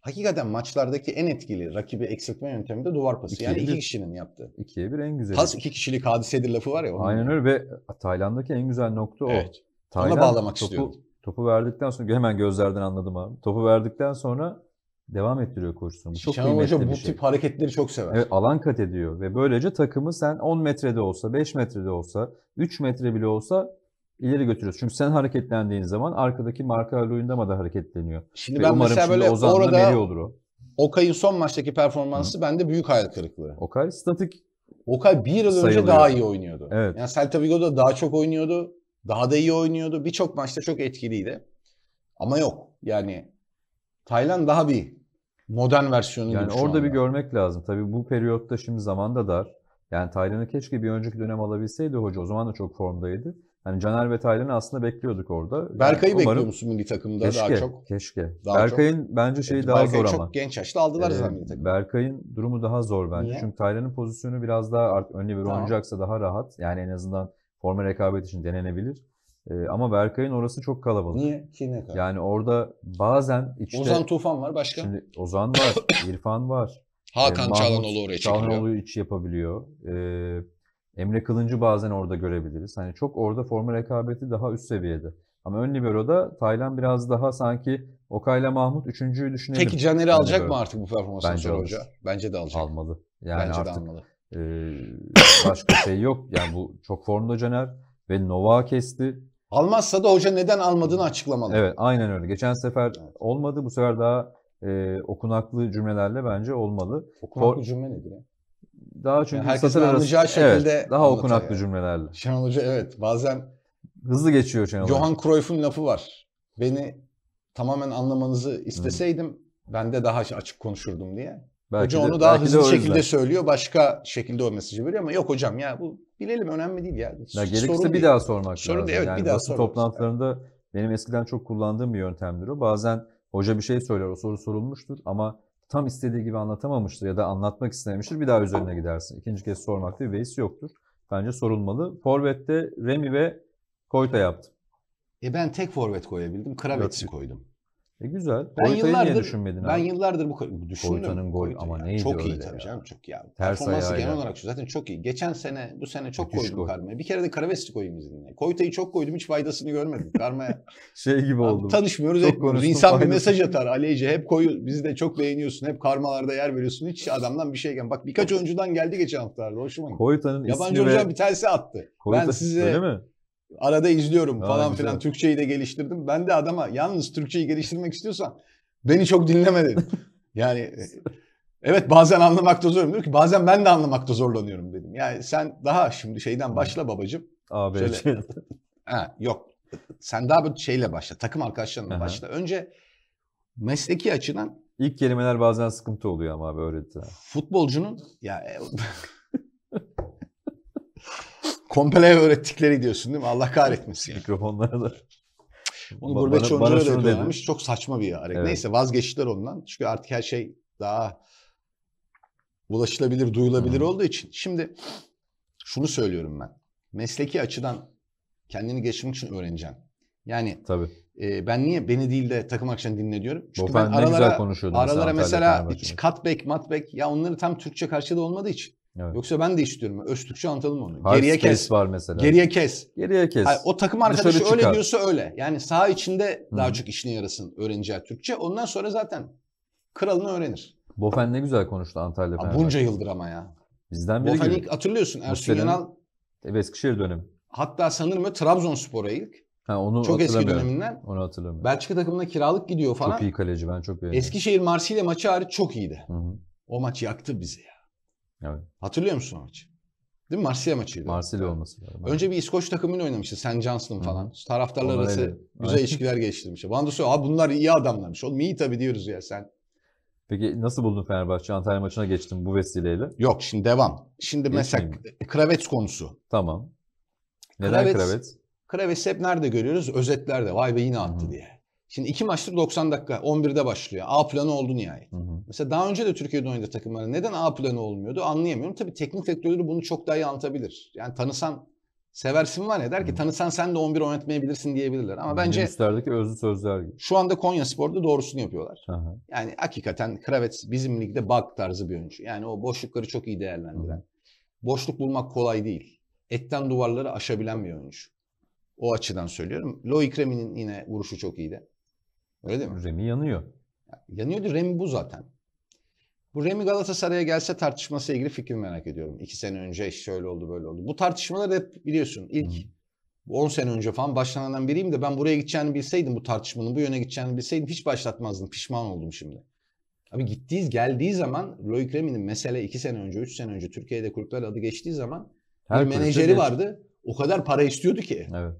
hakikaten maçlardaki en etkili rakibi eksiltme yöntemi de duvar pası. İkiye yani bir, iki kişinin yaptı. İkiye bir en güzel. Pas iki kişilik hadisedir lafı var ya. Onun Aynen öyle ve Tayland'daki en güzel nokta o. Evet. Tayland, Ona bağlamak topu, istiyorum. Topu verdikten sonra hemen gözlerden anladım abi. Topu verdikten sonra devam ettiriyor koşusunu. Çok çok Şenol Hoca bu şey. tip hareketleri çok sever. Evet, alan kat ediyor ve böylece takımı sen 10 metrede olsa, 5 metrede olsa, 3 metre bile olsa ileri götürüyoruz. Çünkü sen hareketlendiğin zaman arkadaki marka oyundama da hareketleniyor. Şimdi Ve ben umarım mesela şimdi böyle Ozan'la orada Meri olur o. Okay'ın son maçtaki performansı bende büyük hayal kırıklığı. Okay statik Okay bir yıl sayılıyor. önce daha iyi oynuyordu. Evet. Yani Celta Vigo'da daha çok oynuyordu. Daha da iyi oynuyordu. Birçok maçta çok etkiliydi. Ama yok. Yani Tayland daha bir modern versiyonu yani gibi orada anda. bir görmek lazım. Tabii bu periyotta şimdi zamanda dar. Yani Tayland'ı keşke bir önceki dönem alabilseydi hoca. O zaman da çok formdaydı. Yani Caner ve Taylan'ı aslında bekliyorduk orada. Berkay'ı yani bekliyor musun milli takımda keşke, daha çok? Keşke. Daha Berkay'ın çok, bence şeyi evet, daha Berkay'ı zor çok ama. çok genç yaşta aldılar ee, zaten milli takım. Berkay'ın durumu daha zor bence. Niye? Çünkü Taylan'ın pozisyonu biraz daha art, önlü bir oynayacaksa daha rahat. Yani en azından forma rekabet için denenebilir. Ee, ama Berkay'ın orası çok kalabalık. Niye? Ki ne kadar? Yani orada bazen içte... Ozan Tufan var başka. Şimdi Ozan var, İrfan var. Hakan ee, Mahmut, Çalhanoğlu oraya çekiliyor. Çalhanoğlu iç yapabiliyor. Ee, Emre Kılıncı bazen orada görebiliriz. Hani çok orada forma rekabeti daha üst seviyede. Ama ön libero'da Taylan biraz daha sanki Okay'la Mahmut üçüncüyü düşünelim. Peki Caner'i alacak böyle. mı artık bu performansdan sonra hoca? Bence de alacak. Almalı. Yani Bence artık, de almalı. E, başka şey yok. Yani bu çok formda Caner ve Nova kesti. Almazsa da hoca neden almadığını açıklamalı. Evet aynen öyle. Geçen sefer olmadı. Bu sefer daha e, okunaklı cümlelerle bence olmalı. Okunaklı For... cümle nedir ya? Daha çünkü yani satır arası şekilde evet, daha okunaklı yani. cümlelerle. Şenol Hoca evet bazen hızlı geçiyor Şenol Hoca. Johan Cruyff'un lafı var. Beni tamamen anlamanızı isteseydim Hı. ben de daha açık konuşurdum diye. Belki Hoca de, onu daha hızlı şekilde söylüyor. Başka şekilde o mesajı veriyor ama yok hocam ya bu bilelim önemli değil yani. Hiç ya gerekirse bir değil. daha sormak sorun lazım. Değil, evet, yani bir daha basın toplantılarında yani. benim eskiden çok kullandığım bir yöntemdir o. Bazen hoca bir şey söyler o soru sorulmuştur ama tam istediği gibi anlatamamıştır ya da anlatmak istememiştir. Bir daha üzerine gidersin. İkinci kez sormakta bir beis yoktur. Bence sorulmalı. Forvet'te Remi ve Koyta yaptım. E ben tek forvet koyabildim. Kravet'i koydum. E güzel. Ben Koyutayı yıllardır niye düşünmedin ben abi? yıllardır bu düşündüm. Koyuta'nın gol ama yani. neydi çok öyle iyi tabii ya. canım çok iyi abi. Ters Performansı genel olarak şu zaten çok iyi. Geçen sene bu sene çok Müthiş koydum gol. karmaya. Bir kere de Karavesti koyayım izninle. Koyuta'yı çok koydum hiç faydasını görmedim karmaya. şey gibi oldu. Tanışmıyoruz çok etmiyoruz. İnsan bir mesaj atar. Aleyce hep koyu bizi de çok beğeniyorsun. Hep karmalarda yer veriyorsun. Hiç adamdan bir şey gel. Bak birkaç oyuncudan geldi geçen haftalarda hoşuma gitti. Koyuta'nın Yabancı ve... bir tanesi attı. Koyuta, ben size öyle mi? Arada izliyorum falan filan. Türkçeyi de geliştirdim. Ben de adama yalnız Türkçeyi geliştirmek istiyorsan beni çok dinleme dedim. yani e, evet bazen anlamakta zorlanıyorum. Diyor ki bazen ben de anlamakta zorlanıyorum dedim. Yani sen daha şimdi şeyden başla babacığım. Abi. Şöyle, ha, yok sen daha bu şeyle başla. Takım arkadaşlarınla başla. Önce mesleki açıdan İlk kelimeler bazen sıkıntı oluyor ama abi öğretti. Futbolcunun ya e, Kompeleye öğrettikleri diyorsun değil mi? Allah kahretmesin. Mikrofonlara da. Onu Gurbetçi Oncu'ya da öğrenmiş. Çok saçma bir hareket. Evet. Neyse vazgeçtiler ondan. Çünkü artık her şey daha ulaşılabilir, duyulabilir hmm. olduğu için. Şimdi şunu söylüyorum ben. Mesleki açıdan kendini geçirmek için öğreneceğim. Yani Tabii. E, ben niye beni değil de takım akşam dinle diyorum. Çünkü Bofen ben aralara, güzel aralara mesela, mesela cutback, matback ya onları tam Türkçe karşılığı olmadığı için. Evet. Yoksa ben de istiyorum. Öztürkçü anlatalım onu. Hard geriye kes. var mesela. Geriye kes. Geriye kes. Hayır, o takım arkadaşı Dışarı öyle çıkar. diyorsa öyle. Yani saha içinde Hı. daha çok işine yarasın öğreneceği Türkçe. Ondan sonra zaten kralını öğrenir. Bofen ne güzel konuştu Antalya Fenerbahçe. Bunca yıldır ama ya. Bizden biri Bofen ilk hatırlıyorsun Ersun Yanal. E, Eskişehir dönemi. Hatta sanırım Trabzonspor'a ilk. Ha, onu çok eski döneminden. Onu hatırlamıyorum. Belçika takımına kiralık gidiyor falan. Çok iyi kaleci ben çok beğendim. Eskişehir Marsilya maçı hariç çok iyiydi. Hı hı. O maç yaktı bizi ya. Evet. Hatırlıyor musun o maçı? Değil mi? Marsilya maçıydı. Marsilya olması lazım. Önce bir İskoç takımıyla oynamıştı. Sen Johnson falan. Hı. Taraftarlar Onlar arası öyle. güzel ilişkiler geliştirmiş. Bana da söylüyor. bunlar iyi adamlarmış. Oğlum iyi tabii diyoruz ya sen. Peki nasıl buldun Fenerbahçe? Antalya maçına geçtim bu vesileyle. Yok şimdi devam. Şimdi Geçmeyeyim. mesela e, Kravets konusu. Tamam. Neden Kravets? Kravets? hep nerede görüyoruz? Özetlerde. Vay be yine attı Hı. diye. Şimdi iki maçtır 90 dakika 11'de başlıyor. A planı oldu nihayet. Hı hı. Mesela daha önce de Türkiye'de oynadı takımları. neden A planı olmuyordu anlayamıyorum. Tabii teknik direktörleri bunu çok daha iyi anlatabilir. Yani tanısan seversin var ya der ki tanısan sen de 11 oynatmayabilirsin diyebilirler. Ama bence Minster'deki özlü sözler gibi. Şu anda Konya Spor'da doğrusunu yapıyorlar. Hı hı. Yani hakikaten Kravets bizim ligde bug tarzı bir oyuncu. Yani o boşlukları çok iyi değerlendiren. Hı hı. Boşluk bulmak kolay değil. Etten duvarları aşabilen bir oyuncu. O açıdan söylüyorum. Loic Remi'nin yine vuruşu çok iyiydi. Öyle mi? Remi yanıyor. Yanıyordu. Remi bu zaten. Bu Remi Galatasaray'a gelse tartışması ilgili fikrimi merak ediyorum. İki sene önce şöyle oldu böyle oldu. Bu tartışmalar hep biliyorsun ilk hmm. 10 sene önce falan başlanan biriyim de ben buraya gideceğini bilseydim bu tartışmanın bu yöne gideceğini bilseydim hiç başlatmazdım. Pişman oldum şimdi. Abi gittiğiz geldiği zaman Loic Remi'nin mesele iki sene önce üç sene önce Türkiye'de kulüpler adı geçtiği zaman Her bir menajeri geçti. vardı. O kadar para istiyordu ki. Evet.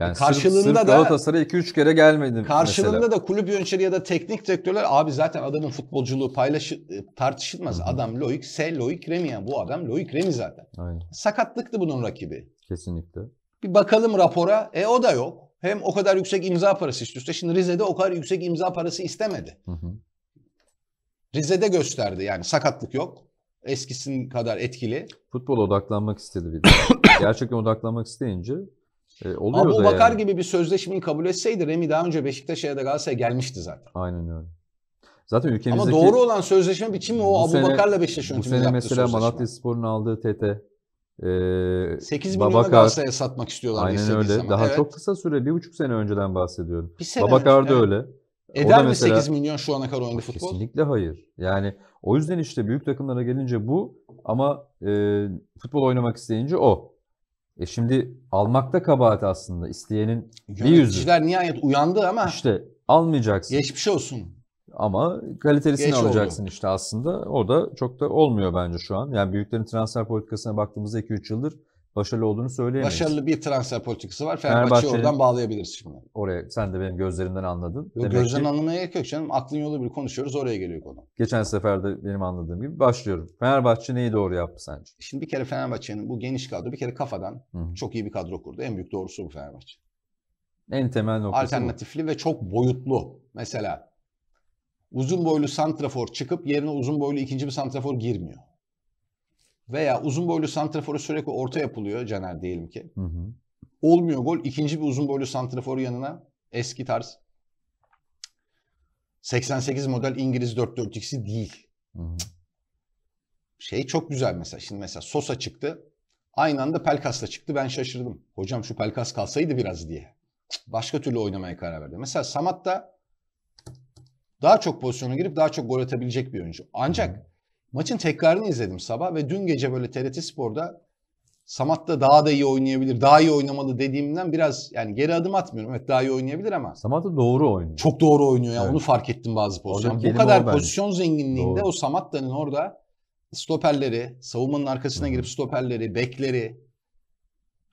Yani karşılığında sırf, sırf da Galatasaray'a 2-3 kere gelmedim. Karşılığında mesela. da kulüp yöneticileri ya da teknik direktörler abi zaten adamın futbolculuğu paylaşı, e, tartışılmaz. Hı-hı. Adam Loic S. Loic Remy yani bu adam Loic Remi zaten. Aynen. Sakatlıktı bunun rakibi. Kesinlikle. Bir bakalım rapora. E o da yok. Hem o kadar yüksek imza parası istiyorsa. Şimdi Rize'de o kadar yüksek imza parası istemedi. Hı-hı. Rize'de gösterdi yani sakatlık yok. Eskisinin kadar etkili. Futbol odaklanmak istedi bir de. Gerçekten odaklanmak isteyince e, oluyor Abu Bakar yani. gibi bir sözleşmeyi kabul etseydi Remi daha önce Beşiktaş'a da Galatasaray'a gelmişti zaten. Aynen öyle. Zaten ülkemizdeki... Ama doğru olan sözleşme biçimi o Abu Bakar'la Beşiktaş yönetiminin yaptığı sözleşme. Bu sene mesela Malatya Spor'un aldığı TT ee, 8 milyona Babakar, Galatasaray'a satmak istiyorlar. Aynen öyle. Zaman. Daha evet. çok kısa süre. Bir buçuk sene önceden bahsediyorum. Bir sene Babakar önce, da öyle. Eder mi mesela, 8 milyon şu ana kadar oynadı futbol? Kesinlikle hayır. Yani o yüzden işte büyük takımlara gelince bu ama e, futbol oynamak isteyince o. E şimdi almakta kabahat aslında isteyenin bir yüzü. Yöneticiler nihayet uyandı ama İşte almayacaksın. geçmiş olsun. Ama kalitelisini Geç alacaksın oldu. işte aslında. O da çok da olmuyor bence şu an. Yani büyüklerin transfer politikasına baktığımızda 2-3 yıldır başarılı olduğunu söyleyemeyiz. Başarılı bir transfer politikası var. Fenerbahçe'yi oradan bağlayabiliriz şimdi. Oraya sen de benim gözlerimden anladın. Yok, gözden ki... anlamaya gerek yok canım. Aklın yolu bir konuşuyoruz oraya geliyor konu. Geçen sefer de benim anladığım gibi başlıyorum. Fenerbahçe neyi doğru yaptı sence? Şimdi bir kere Fenerbahçe'nin bu geniş kadro bir kere kafadan Hı-hı. çok iyi bir kadro kurdu. En büyük doğrusu bu Fenerbahçe. En temel noktası Alternatifli bu. ve çok boyutlu. Mesela uzun boylu santrafor çıkıp yerine uzun boylu ikinci bir santrafor girmiyor veya uzun boylu santraforu sürekli orta yapılıyor Caner diyelim ki. Hı hı. Olmuyor gol. İkinci bir uzun boylu santraforu yanına eski tarz 88 model İngiliz 4-4-2'si değil. Hı hı. Şey çok güzel mesela. Şimdi mesela Sosa çıktı. Aynı anda Pelkas da çıktı. Ben şaşırdım. Hocam şu Pelkas kalsaydı biraz diye. Başka türlü oynamaya karar verdi. Mesela Samat da daha çok pozisyona girip daha çok gol atabilecek bir oyuncu. Ancak hı hı. Maçın tekrarını izledim sabah ve dün gece böyle TRT Spor'da Samat da daha da iyi oynayabilir, daha iyi oynamalı dediğimden biraz yani geri adım atmıyorum. Evet daha iyi oynayabilir ama. Samat da doğru oynuyor. Çok doğru oynuyor ya. Evet. Onu fark ettim bazı pozisyon. Bu kadar pozisyon zenginliğinde doğru. o Samatta'nın orada stoperleri, savunmanın arkasına girip stoperleri, bekleri,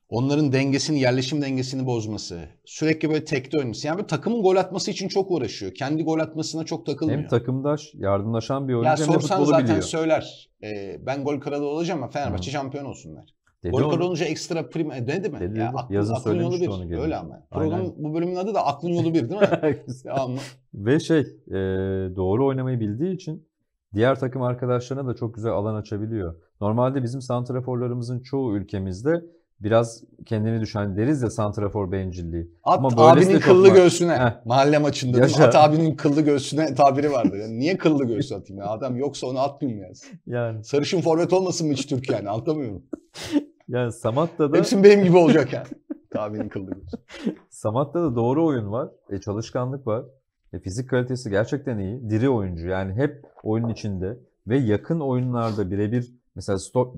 onların dengesini, yerleşim dengesini bozması, sürekli böyle tekte oynaması. Yani böyle takımın gol atması için çok uğraşıyor. Kendi gol atmasına çok takılmıyor. Hem takımdaş, yardımlaşan bir oyuncu ya hem de futbolu zaten söyler. E, ben gol kralı olacağım ama Fenerbahçe Hı. şampiyon olsunlar. Dedi gol kralı olunca ekstra prim e, dedi mi? Dedi, ya, aklın, yazın aklın yolu bir. Onu Öyle ama. Program, bu bölümün adı da aklın yolu bir değil mi? Ve şey e, doğru oynamayı bildiği için diğer takım arkadaşlarına da çok güzel alan açabiliyor. Normalde bizim santraforlarımızın çoğu ülkemizde biraz kendini düşen deriz ya santrafor bencilliği. At Ama abinin kıllı göğsüne. Heh. Mahalle maçında Yaşa. at abinin kıllı göğsüne tabiri vardır. Yani niye kıllı göğsü atayım ya? Adam yoksa onu atmayayım ya. Yani. Sarışın forvet olmasın mı hiç Türk yani? Anlamıyorum. Yani Samat'ta da... Hepsi benim gibi olacak yani. Abinin kıllı göğsü. Samat'ta da doğru oyun var. E, çalışkanlık var. E, fizik kalitesi gerçekten iyi. Diri oyuncu. Yani hep oyunun içinde ve yakın oyunlarda birebir Mesela stop,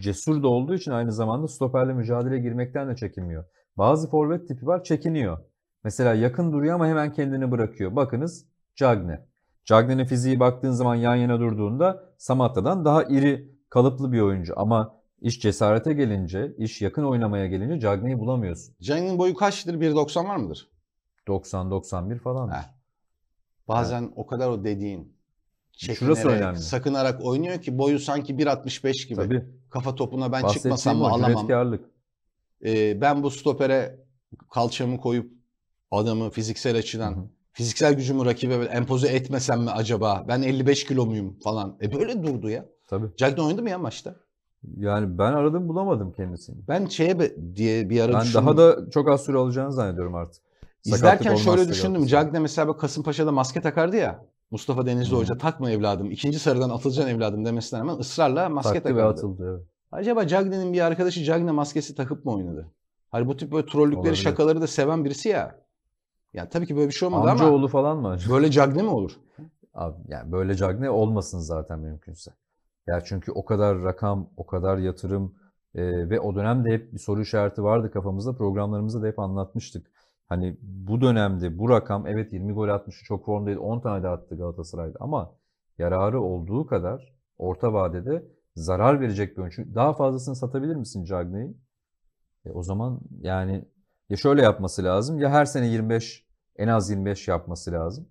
cesur da olduğu için aynı zamanda stoperle mücadele girmekten de çekinmiyor. Bazı forvet tipi var çekiniyor. Mesela yakın duruyor ama hemen kendini bırakıyor. Bakınız Cagne. Cagne'nin fiziği baktığın zaman yan yana durduğunda Samatta'dan daha iri, kalıplı bir oyuncu. Ama iş cesarete gelince, iş yakın oynamaya gelince Cagne'yi bulamıyorsun. Cagne'nin boyu kaçtır? 1.90 var mıdır? 90-91 falan. Bazen evet. o kadar o dediğin Şurası önemli. sakınarak oynuyor ki boyu sanki 1.65 gibi. Tabii. Kafa topuna ben Bahsettiğim çıkmasam mı alamam. Ee, ben bu stopere kalçamı koyup adamı fiziksel açıdan Hı-hı. fiziksel gücümü rakibe empoze etmesem mi acaba? Ben 55 kilo muyum falan. E böyle durdu ya. Tabii. Jackson oynadı mı ya maçta? Yani ben aradım bulamadım kendisini. Ben şeye be, diye bir ara Ben düşündüm. daha da çok az süre alacağını zannediyorum artık. Sakatlık İzlerken şöyle düşündüm. Jackson mesela Kasımpaşa'da maske takardı ya. Mustafa Denizli hmm. Hoca takma evladım, ikinci sarıdan atılacaksın evladım demesine rağmen ısrarla maske Taktı takardı. atıldı. Evet. Acaba Cagney'in bir arkadaşı Cagney maskesi takıp mı oynadı? Hani bu tip böyle trollükleri, Olabilir. şakaları da seven birisi ya. Yani tabii ki böyle bir şey olmadı Amcaoğlu ama. Amcaoğlu falan mı Böyle Cagney mi olur? Abi yani böyle Cagney olmasın zaten mümkünse. Ya çünkü o kadar rakam, o kadar yatırım e, ve o dönemde hep bir soru işareti vardı kafamızda. Programlarımızda da hep anlatmıştık. Hani bu dönemde bu rakam evet 20 gol atmış çok formdaydı 10 tane de attı Galatasaray'da ama yararı olduğu kadar orta vadede zarar verecek bir oyuncu. Daha fazlasını satabilir misin Cagney'i? E o zaman yani ya şöyle yapması lazım ya her sene 25 en az 25 yapması lazım.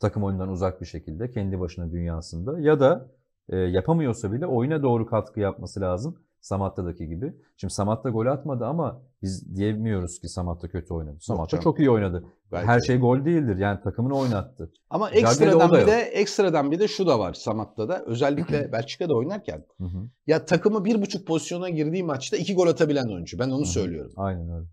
Takım oyundan uzak bir şekilde kendi başına dünyasında ya da e, yapamıyorsa bile oyuna doğru katkı yapması lazım. Samatta'daki gibi. Şimdi Samatta gol atmadı ama biz diyemiyoruz ki Samatta kötü oynadı. Samatta çok iyi oynadı. Belki. Her şey gol değildir. Yani takımını oynattı. Ama Güzel ekstradan bir, de ekstradan bir de şu da var Samatta'da. Özellikle Belçika'da oynarken ya takımı bir buçuk pozisyona girdiği maçta iki gol atabilen oyuncu. Ben onu söylüyorum. Aynen öyle.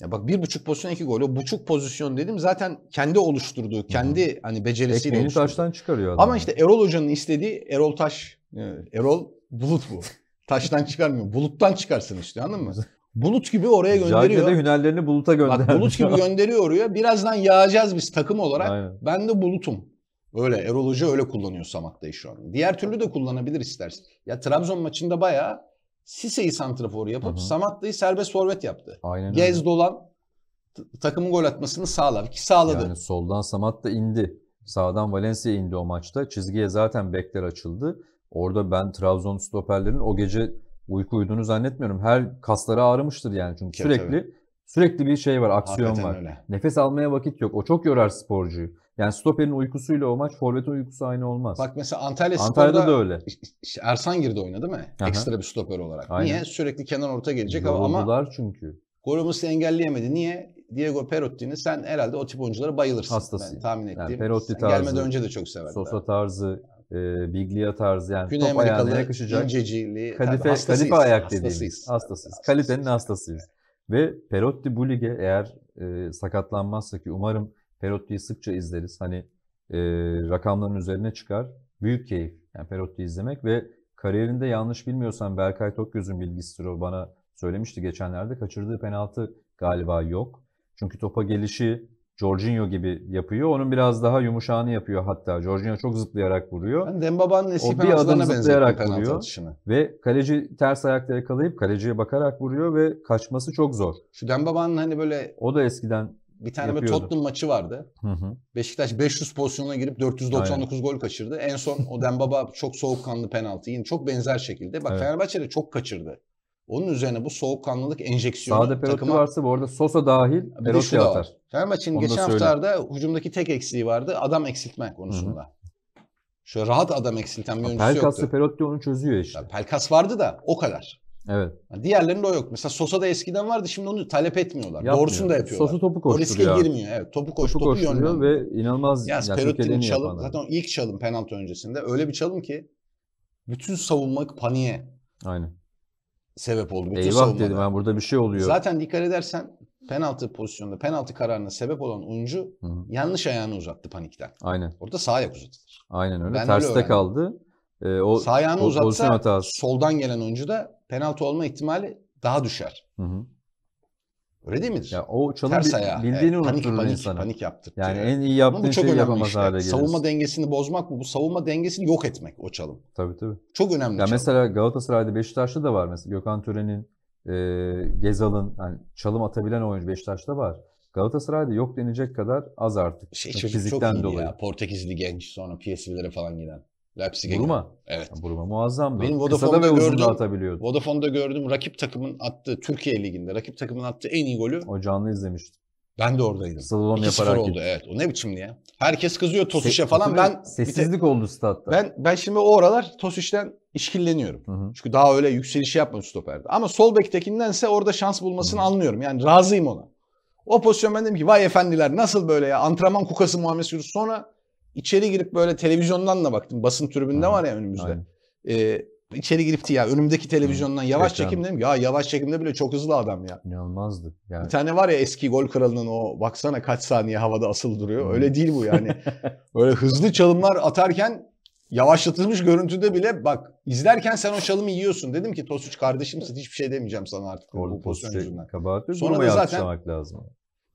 Ya bak bir buçuk pozisyon iki gol. O buçuk pozisyon dedim zaten kendi oluşturduğu, kendi hani becerisiyle Ekmeğini taştan çıkarıyor adam. Ama işte Erol Hoca'nın istediği Erol Taş, e, Erol Bulut bu. Taştan çıkarmıyor. Buluttan çıkarsın işte anladın mı? Bulut gibi oraya gönderiyor. Cagney'de hünerlerini buluta gönderdi. bulut gibi gönderiyor oraya. Birazdan yağacağız biz takım olarak. Aynen. Ben de bulutum. Öyle Erol Hoca öyle kullanıyor Samat'tayı şu an. Diğer türlü de kullanabilir istersin. Ya Trabzon maçında bayağı Sise'yi santrafor yapıp Samatlıyı serbest forvet yaptı. Aynen Gez öyle. dolan takımın gol atmasını sağladı Ki sağladı. Yani soldan samatlı indi. Sağdan Valencia indi o maçta. Çizgiye zaten bekler açıldı. Orada ben Trabzon stoperlerin o gece uyku uyuduğunu zannetmiyorum. Her kasları ağrımıştır yani çünkü sürekli tabii. sürekli bir şey var, aksiyon Hakikaten var. Öyle. Nefes almaya vakit yok. O çok yorar sporcuyu. Yani stoperin uykusuyla o maç forvetin uykusu aynı olmaz. Bak mesela Antalya Antalya'da da öyle. Ersan girdi oynadı mı? Aha. Ekstra bir stoper olarak. Aynen. Niye? Sürekli kenar orta gelecek ama? ama çünkü. Golümüzü engelleyemedi. Niye? Diego Perotti'ni sen herhalde o tip oyunculara bayılırsın. Hastasıyım. Ben tahmin ettiğim. Yani Perotti tarzı. Gelmeden önce de çok severdim. Sosa tarzı, e, Biglia tarzı yani Güney top Amerikalı ayağına yakışacak. inceciliği kalife, tabii, kalife ayak dediğimiz. Hastasıyız. Hastasıyız. Kalitenin hastasıyız. Ve Perotti bu lige eğer e, sakatlanmazsa ki umarım Perotti'yi sıkça izleriz. Hani e, rakamların üzerine çıkar. Büyük keyif yani Perotti izlemek ve kariyerinde yanlış bilmiyorsam Berkay Tokgöz'ün bilgisi o bana söylemişti geçenlerde. Kaçırdığı penaltı galiba yok. Çünkü topa gelişi Jorginho gibi yapıyor. Onun biraz daha yumuşağını yapıyor hatta. Jorginho çok zıplayarak vuruyor. Yani Dembaba'nın eski penaltılarına benziyor zıplayarak vuruyor. atışını. Ve kaleci ters ayakla yakalayıp kaleciye bakarak vuruyor ve kaçması çok zor. Şu Dembaba'nın hani böyle... O da eskiden bir tane yapıyordu. böyle Tottenham maçı vardı. Hı hı. Beşiktaş 500 pozisyonuna girip 499 Aynen. gol kaçırdı. En son o Dembaba çok soğukkanlı penaltı. Yine çok benzer şekilde. Bak evet. Fenerbahçe de çok kaçırdı. Onun üzerine bu soğukkanlılık enjeksiyonu Sağda Perotti takıma... varsa bu arada Sosa dahil Perotti atar. Fenerbahçe'nin geçen haftalarda hücumdaki tek eksiği vardı. Adam eksiltme konusunda. Hı-hı. Şöyle rahat adam eksilten bir oyuncusu Pelkas yoktu. Perotti onu çözüyor işte. Ya Pelkas vardı da o kadar. Evet. diğerlerinde o yok. Mesela Sosa da eskiden vardı şimdi onu talep etmiyorlar. Yapmıyor. Doğrusunu da yapıyorlar. Sosa topu koşturuyor. O riske abi. girmiyor. Evet, topu, koş, topu, topu koşturuyor ve inanılmaz yani Perotti'nin çalım yapanlar. zaten ilk çalım penaltı öncesinde öyle bir çalım ki bütün savunmak paniğe. Aynen sebep oldu. Bütün Eyvah savunmada. dedim ben burada bir şey oluyor. Zaten dikkat edersen penaltı pozisyonunda penaltı kararına sebep olan oyuncu Hı-hı. yanlış ayağını uzattı panikten. Aynen. Orada sağ ayak uzatılır. Aynen öyle. Ben Terste öyle kaldı. Ee, o sağ ayağını o, uzatsa soldan gelen oyuncu da penaltı olma ihtimali daha düşer. Hı hı. Öyle değil midir? Ya o çalı Ters ayağı. bildiğini yani panik, panik, insana. panik yaptırtıyor. Yani en iyi yaptığın şeyi yapamaz işler. hale gelir. Savunma dengesini bozmak bu. Bu savunma dengesini yok etmek o çalım. Tabii tabii. Çok önemli ya çalım. Mesela Galatasaray'da Beşiktaş'ta da var. Mesela Gökhan Tören'in, e, Gezal'ın yani çalım atabilen oyuncu Beşiktaş'ta var. Galatasaray'da yok denecek kadar az artık. Şey Fizikten çok iyi dolayı. ya. Portekizli genç sonra PSV'lere falan giden. Leipzig'e. Buruma. Evet. Buruma muazzamdı. Benim Vodafone'da Kısada ve gördüm, atabiliyordu. Vodafone'da gördüm rakip takımın attığı Türkiye Ligi'nde rakip takımın attığı en iyi golü. O canlı izlemiştim. Ben de oradaydım. Slalom yaparak oldu gibi. evet. O ne biçim ya? Herkes kızıyor Tosuş'a Se- falan. Ben sessizlik te- oldu statta. Ben ben şimdi o aralar Tosuş'tan işkilleniyorum. Hı hı. Çünkü daha öyle yükselişi yapmamış stoperde. Ama sol bektekindense orada şans bulmasını hı. anlıyorum. Yani razıyım ona. O pozisyon ben dedim ki vay efendiler nasıl böyle ya antrenman kukası Muhammed Yunus. Sonra İçeri girip böyle televizyondan da baktım. Basın tribünde var ya önümüzde. Aynen. Ee, içeri giripti ya önümdeki televizyondan yavaş Ekran. çekim dedim. Ya yavaş çekimde bile çok hızlı adam ya. İnanılmazdı. Yani. Bir tane var ya eski gol kralının o baksana kaç saniye havada asıl duruyor. Hmm. Öyle değil bu yani. böyle hızlı çalımlar atarken yavaşlatılmış görüntüde bile bak izlerken sen o çalımı yiyorsun. Dedim ki Tosuç kardeşimsin hiçbir şey demeyeceğim sana artık Orada bu pozisyon yüzünden. Sonra da zaten lazım.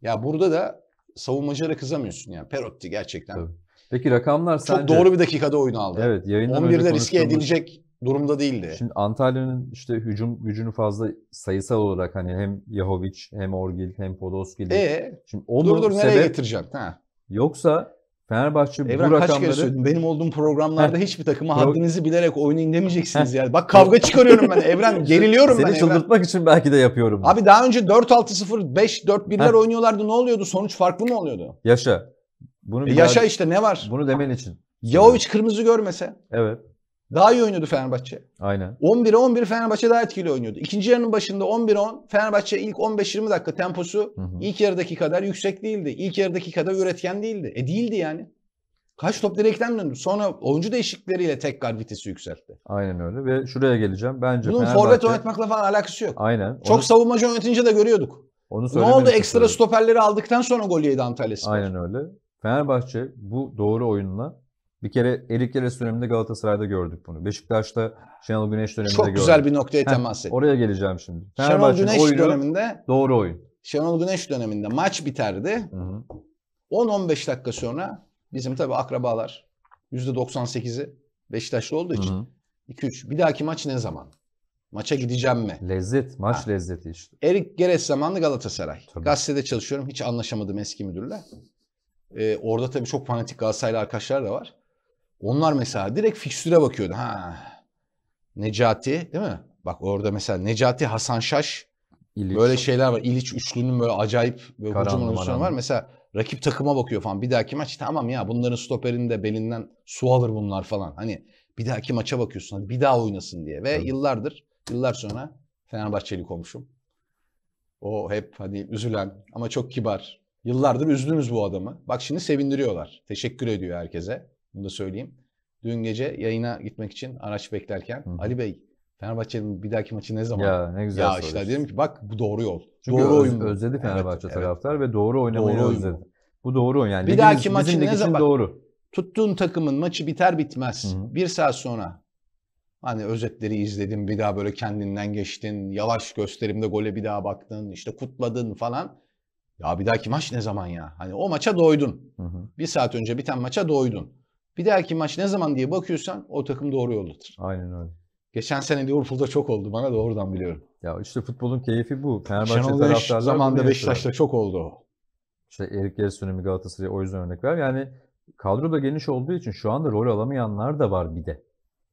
Ya burada da savunmacılara kızamıyorsun yani. Perotti gerçekten. Tabii Peki rakamlar sence... Çok doğru bir dakikada oyunu aldı. Evet yayından 11'de konuştuğumuz... riske edilecek durumda değildi. Şimdi Antalya'nın işte hücum gücünü fazla sayısal olarak hani hem Yahovic hem Orgil hem Podolski. E, Şimdi onu dur dur sebep... nereye getireceksin? Ha. Yoksa Fenerbahçe Evren bu kaç rakamları... kere söyledim. Benim olduğum programlarda hiçbir takıma Pro... haddinizi bilerek oynayın demeyeceksiniz yani. Bak kavga çıkarıyorum ben Evren. Geriliyorum Seni ben Seni çıldırtmak için belki de yapıyorum. Abi daha önce 4-6-0, 5-4-1'ler oynuyorlardı. Ne oluyordu? Sonuç farklı mı oluyordu? Yaşa. Bunu e yaşa daha, işte ne var? Bunu demen için. Yaoviç evet. kırmızı görmese. Evet. Daha iyi oynuyordu Fenerbahçe. Aynen. 11'e 11 Fenerbahçe daha etkili oynuyordu. İkinci yarının başında 11'e 10 Fenerbahçe ilk 15-20 dakika temposu hı hı. ilk yarıdaki kadar yüksek değildi. İlk yarıdaki kadar üretken değildi. E değildi yani. Kaç top direkten döndü. Sonra oyuncu değişiklikleriyle tekrar vitesi yükseltti. Aynen öyle ve şuraya geleceğim. Bence Bunun Fenerbahçe... forvet oynatmakla falan alakası yok. Aynen. Onu... Çok savunmacı oynatince de görüyorduk. Onu ne oldu? Ekstra stoperleri aldıktan sonra gol yedi Antalya Spor. Aynen öyle. Fenerbahçe bu doğru oyunla bir kere Erik Yeres döneminde Galatasaray'da gördük bunu. Beşiktaş'ta Şenol Güneş döneminde Çok gördük. Çok güzel bir noktaya temas etti. Oraya geleceğim şimdi. Fenerbahçe Şenol Güneş oyunu, döneminde doğru oyun. Şenol Güneş döneminde maç biterdi. 10-15 dakika sonra bizim tabi akrabalar %98'i Beşiktaşlı olduğu için Hı-hı. 2-3 bir dahaki maç ne zaman? Maça gideceğim mi? Lezzet, maç ha. lezzeti işte. Erik Geres zamanlı Galatasaray. Tabii. Gazetede çalışıyorum. Hiç anlaşamadım eski müdürle. E, orada tabii çok fanatik Galatasaraylı arkadaşlar da var. Onlar mesela direkt fikstüre bakıyordu. Ha. Necati değil mi? Bak orada mesela Necati, Hasan Şaş İliç. böyle şeyler var. İliç üçlünün böyle acayip böyle hücum oluşumu var. Mesela rakip takıma bakıyor falan. Bir dahaki maç tamam ya bunların stoperinde belinden su alır bunlar falan. Hani bir dahaki maça bakıyorsun. Hadi bir daha oynasın diye. Ve evet. yıllardır, yıllar sonra Fenerbahçeli komşum. O hep hani üzülen ama çok kibar, Yıllardır üzdünüz bu adamı. Bak şimdi sevindiriyorlar. Teşekkür ediyor herkese. Bunu da söyleyeyim. Dün gece yayına gitmek için araç beklerken Hı. Ali Bey Fenerbahçe'nin bir dahaki maçı ne zaman? Ya ne güzel Ya işte dedim ki bak bu doğru yol. Çünkü doğru öz, oyun. özledi Fenerbaşe evet, taraftar evet. ve doğru oynamayı doğru özledi. Oyun. Bu doğru oyun yani. Bir dahaki Ligimiz, maçı ne zaman? Doğru. Tuttuğun takımın maçı biter bitmez. Hı-hı. Bir saat sonra hani özetleri izledin bir daha böyle kendinden geçtin. Yavaş gösterimde gole bir daha baktın. işte kutladın falan. Ya bir dahaki maç ne zaman ya? Hani o maça doydun. Hı hı. Bir saat önce biten maça doydun. Bir dahaki maç ne zaman diye bakıyorsan o takım doğru yoldadır. Aynen öyle. Geçen sene Liverpool'da çok oldu. Bana doğrudan biliyorum. Ya işte futbolun keyfi bu. Fenerbahçe taraftarlar zamanında Beşiktaş'ta çok oldu İşte Erik Gers dönemi Galatasaray'a o yüzden örnek ver. Yani kadro da geniş olduğu için şu anda rol alamayanlar da var bir de.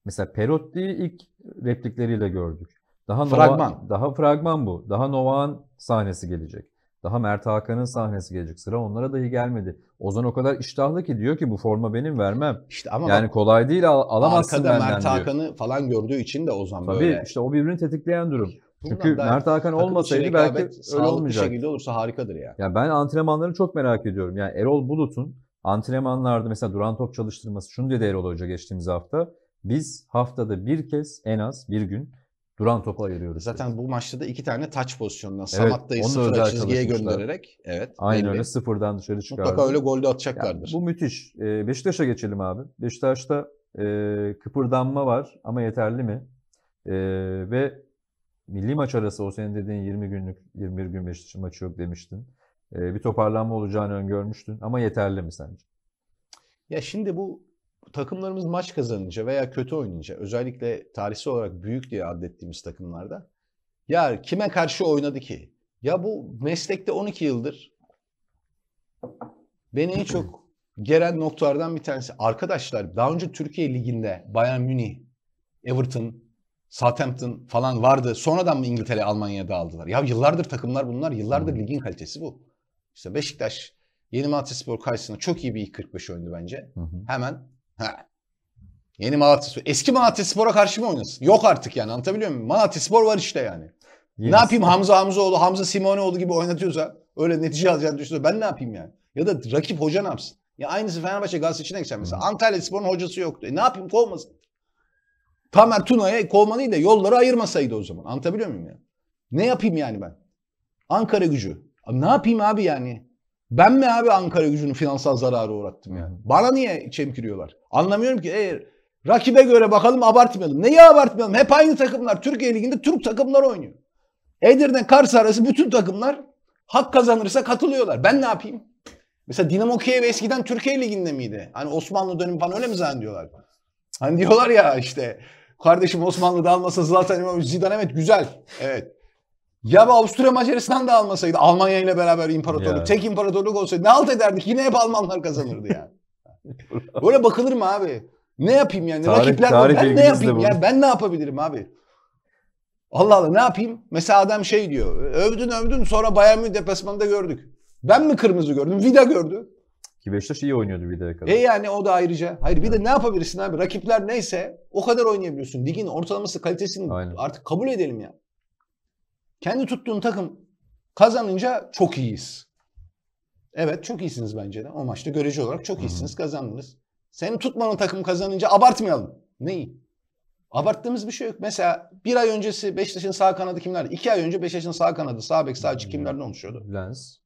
Mesela Perotti'yi ilk replikleriyle gördük. Daha fragman. Nova, daha fragman bu. Daha Nova'nın sahnesi gelecek. Daha Mert Hakan'ın sahnesi gelecek sıra onlara dahi gelmedi. Ozan o kadar iştahlı ki diyor ki bu forma benim vermem. İşte ama yani bak, kolay değil al, alamazsın arkada benden Mert Hakan'ı diyor. falan gördüğü için de Ozan Tabii, böyle. Tabii işte o birbirini tetikleyen durum. Çünkü Mert Hakan olmasaydı belki öyle olmayacak. şekilde olursa harikadır ya. Yani ben antrenmanları çok merak ediyorum. Yani Erol Bulut'un antrenmanlarda mesela duran top çalıştırması şunu dedi Erol Hoca geçtiğimiz hafta. Biz haftada bir kez en az bir gün Duran topu ayırıyoruz. Zaten biz. bu maçta da iki tane taç pozisyonundan evet, Samatta'yı sıfıra çizgiye göndererek. Evet. Aynen öyle sıfırdan dışarı çıkardı. Mutlaka öyle golde atacaklardır. Yani bu müthiş. Ee, Beşiktaş'a geçelim abi. Beşiktaş'ta e, kıpırdanma var ama yeterli mi? E, ve milli maç arası o senin dediğin 20 günlük 21 gün Beşiktaş maçı yok demiştin. E, bir toparlanma olacağını öngörmüştün ama yeterli mi sence? Ya şimdi bu takımlarımız maç kazanınca veya kötü oynayınca özellikle tarihsel olarak büyük diye adettiğimiz takımlarda ya kime karşı oynadı ki? Ya bu meslekte 12 yıldır beni en çok gelen noktalardan bir tanesi. Arkadaşlar daha önce Türkiye Ligi'nde Bayern Münih, Everton, Southampton falan vardı. Sonradan mı İngiltere, Almanya'ya dağıldılar? Ya yıllardır takımlar bunlar. Yıllardır hmm. ligin kalitesi bu. İşte Beşiktaş Yeni Malatyaspor karşısında çok iyi bir ilk 45 oyundu bence. Hı hı. Hemen Ha. Yeni Malatya Spor. Eski Malatya Spor'a karşı mı oynasın? Yok artık yani anlatabiliyor muyum? Malatya Spor var işte yani. Yes. Ne yapayım Hamza Hamzaoğlu, Hamza Simoneoğlu gibi oynatıyorsa öyle netice alacağını düşünüyorsa ben ne yapayım yani? Ya da rakip hoca ne yapsın? Ya aynısı Fenerbahçe Galatasaray'ın geçen mesela. Hmm. Antalya Spor'un hocası yoktu. E ne yapayım kovmasın. Tamer Tuna'ya kovmalıydı da yolları ayırmasaydı o zaman. Anlatabiliyor muyum yani? Ne yapayım yani ben? Ankara gücü. Abi Ne yapayım abi yani? Ben mi abi Ankara gücünün finansal zararı uğrattım yani? Bana niye çemkiriyorlar? Anlamıyorum ki. eğer rakibe göre bakalım abartmayalım. Neyi abartmayalım? Hep aynı takımlar. Türkiye Ligi'nde Türk takımlar oynuyor. Edirne Kars arası bütün takımlar hak kazanırsa katılıyorlar. Ben ne yapayım? Mesela Dinamo Kiev eskiden Türkiye Ligi'nde miydi? Hani Osmanlı dönemi falan öyle mi zannediyorlar? Hani diyorlar ya işte kardeşim Osmanlı'da almasa zaten İmamovic Zidane evet güzel. Evet. Ya Avusturya Macaristan da almasaydı Almanya ile beraber imparatorluk, ya. tek imparatorluk olsaydı ne alt ederdik? Yine hep Almanlar kazanırdı yani. Böyle bakılır mı abi? Ne yapayım yani? Tarih, Rakipler tarih ben ne yapayım? Ya ben ne yapabilirim abi? Allah Allah ne yapayım? Mesela adam şey diyor. Övdün övdün sonra Bayern Münih deplasmanında gördük. Ben mi kırmızı gördüm? Vida gördü. Ki Beşiktaş iyi oynuyordu Vida'ya kadar. E yani o da ayrıca. Hayır bir de ne yapabilirsin abi? Rakipler neyse o kadar oynayabiliyorsun. Ligin ortalaması kalitesini Aynen. artık kabul edelim ya. Kendi tuttuğun takım kazanınca çok iyiyiz. Evet çok iyisiniz bence de. O maçta görece olarak çok iyisiniz kazandınız. Senin tutmanın takım kazanınca abartmayalım. Neyi? Abarttığımız bir şey yok. Mesela bir ay öncesi Beşiktaş'ın sağ kanadı kimlerdi? İki ay önce Beşiktaş'ın sağ kanadı, sağ bek, sağ açık kimlerden oluşuyordu? Lens.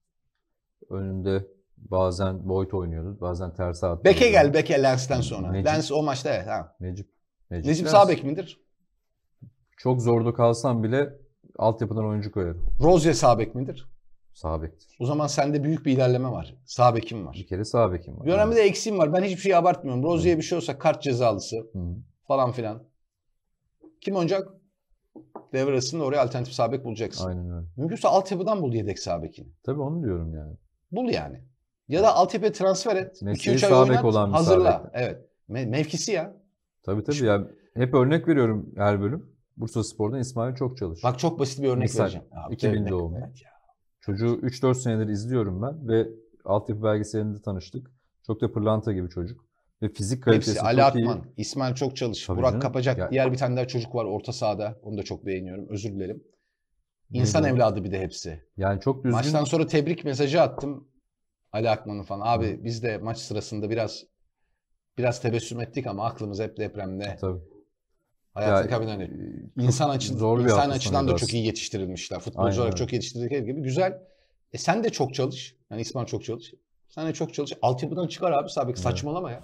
Önünde bazen Boyd oynuyordu, bazen ters at. Beke gel Beke Lens'ten sonra. Necip. Lens o maçta evet. Ha. Necip. Necip, Necip sağ bek midir? Çok zorda kalsam bile altyapıdan oyuncu koyarım. Rozier sabek midir? Sağ bektir. O zaman sende büyük bir ilerleme var. Sağ bekim var. Bir kere sağ bekim var. Bir önemli de eksiğim var. Ben hiçbir şey abartmıyorum. Rozier'e bir şey olsa kart cezalısı Hı. falan filan. Kim oynayacak? Devre arasında oraya alternatif sabek bulacaksın. Aynen öyle. Mümkünse altyapıdan bul yedek sabekini. bekini. Tabii onu diyorum yani. Bul yani. Ya da altyapıya transfer et. 2 sabek ay oynat. Olan hazırla. Evet. Me- mevkisi ya. Tabii tabii. Şu... Yani hep örnek veriyorum her bölüm. Bursa Spor'dan İsmail çok çalış. Bak çok basit bir örnek Misal, vereceğim. Abi, 2000 evet, doğumlu. Çocuğu 3-4 senedir izliyorum ben ve altyapı belgeselinde tanıştık. Çok da pırlanta gibi çocuk. Ve fizik kalitesi Hepsi, çok Atman, iyi. İsmail çok çalış, Tabii Burak canım. Kapacak. Yani. Diğer bir tane daha çocuk var orta sahada. Onu da çok beğeniyorum. Özür dilerim. İnsan Neydi? evladı bir de hepsi. Yani çok düzgün. Maçtan sonra tebrik mesajı attım. Ali Akman'ın falan. Abi Hı. biz de maç sırasında biraz biraz tebessüm ettik ama aklımız hep depremde. E, tabii. Hayatın kabinleri. Hani e, insan, açı, zor insan açıdan da çok iyi yetiştirilmişler. Futbolcu Aynen. olarak çok yetiştirdikleri gibi. Güzel. E sen de çok çalış. Yani İsmail çok çalış. Sen de çok çalış. Altyapıdan çıkar abi sabit Evet. Saçmalama ya.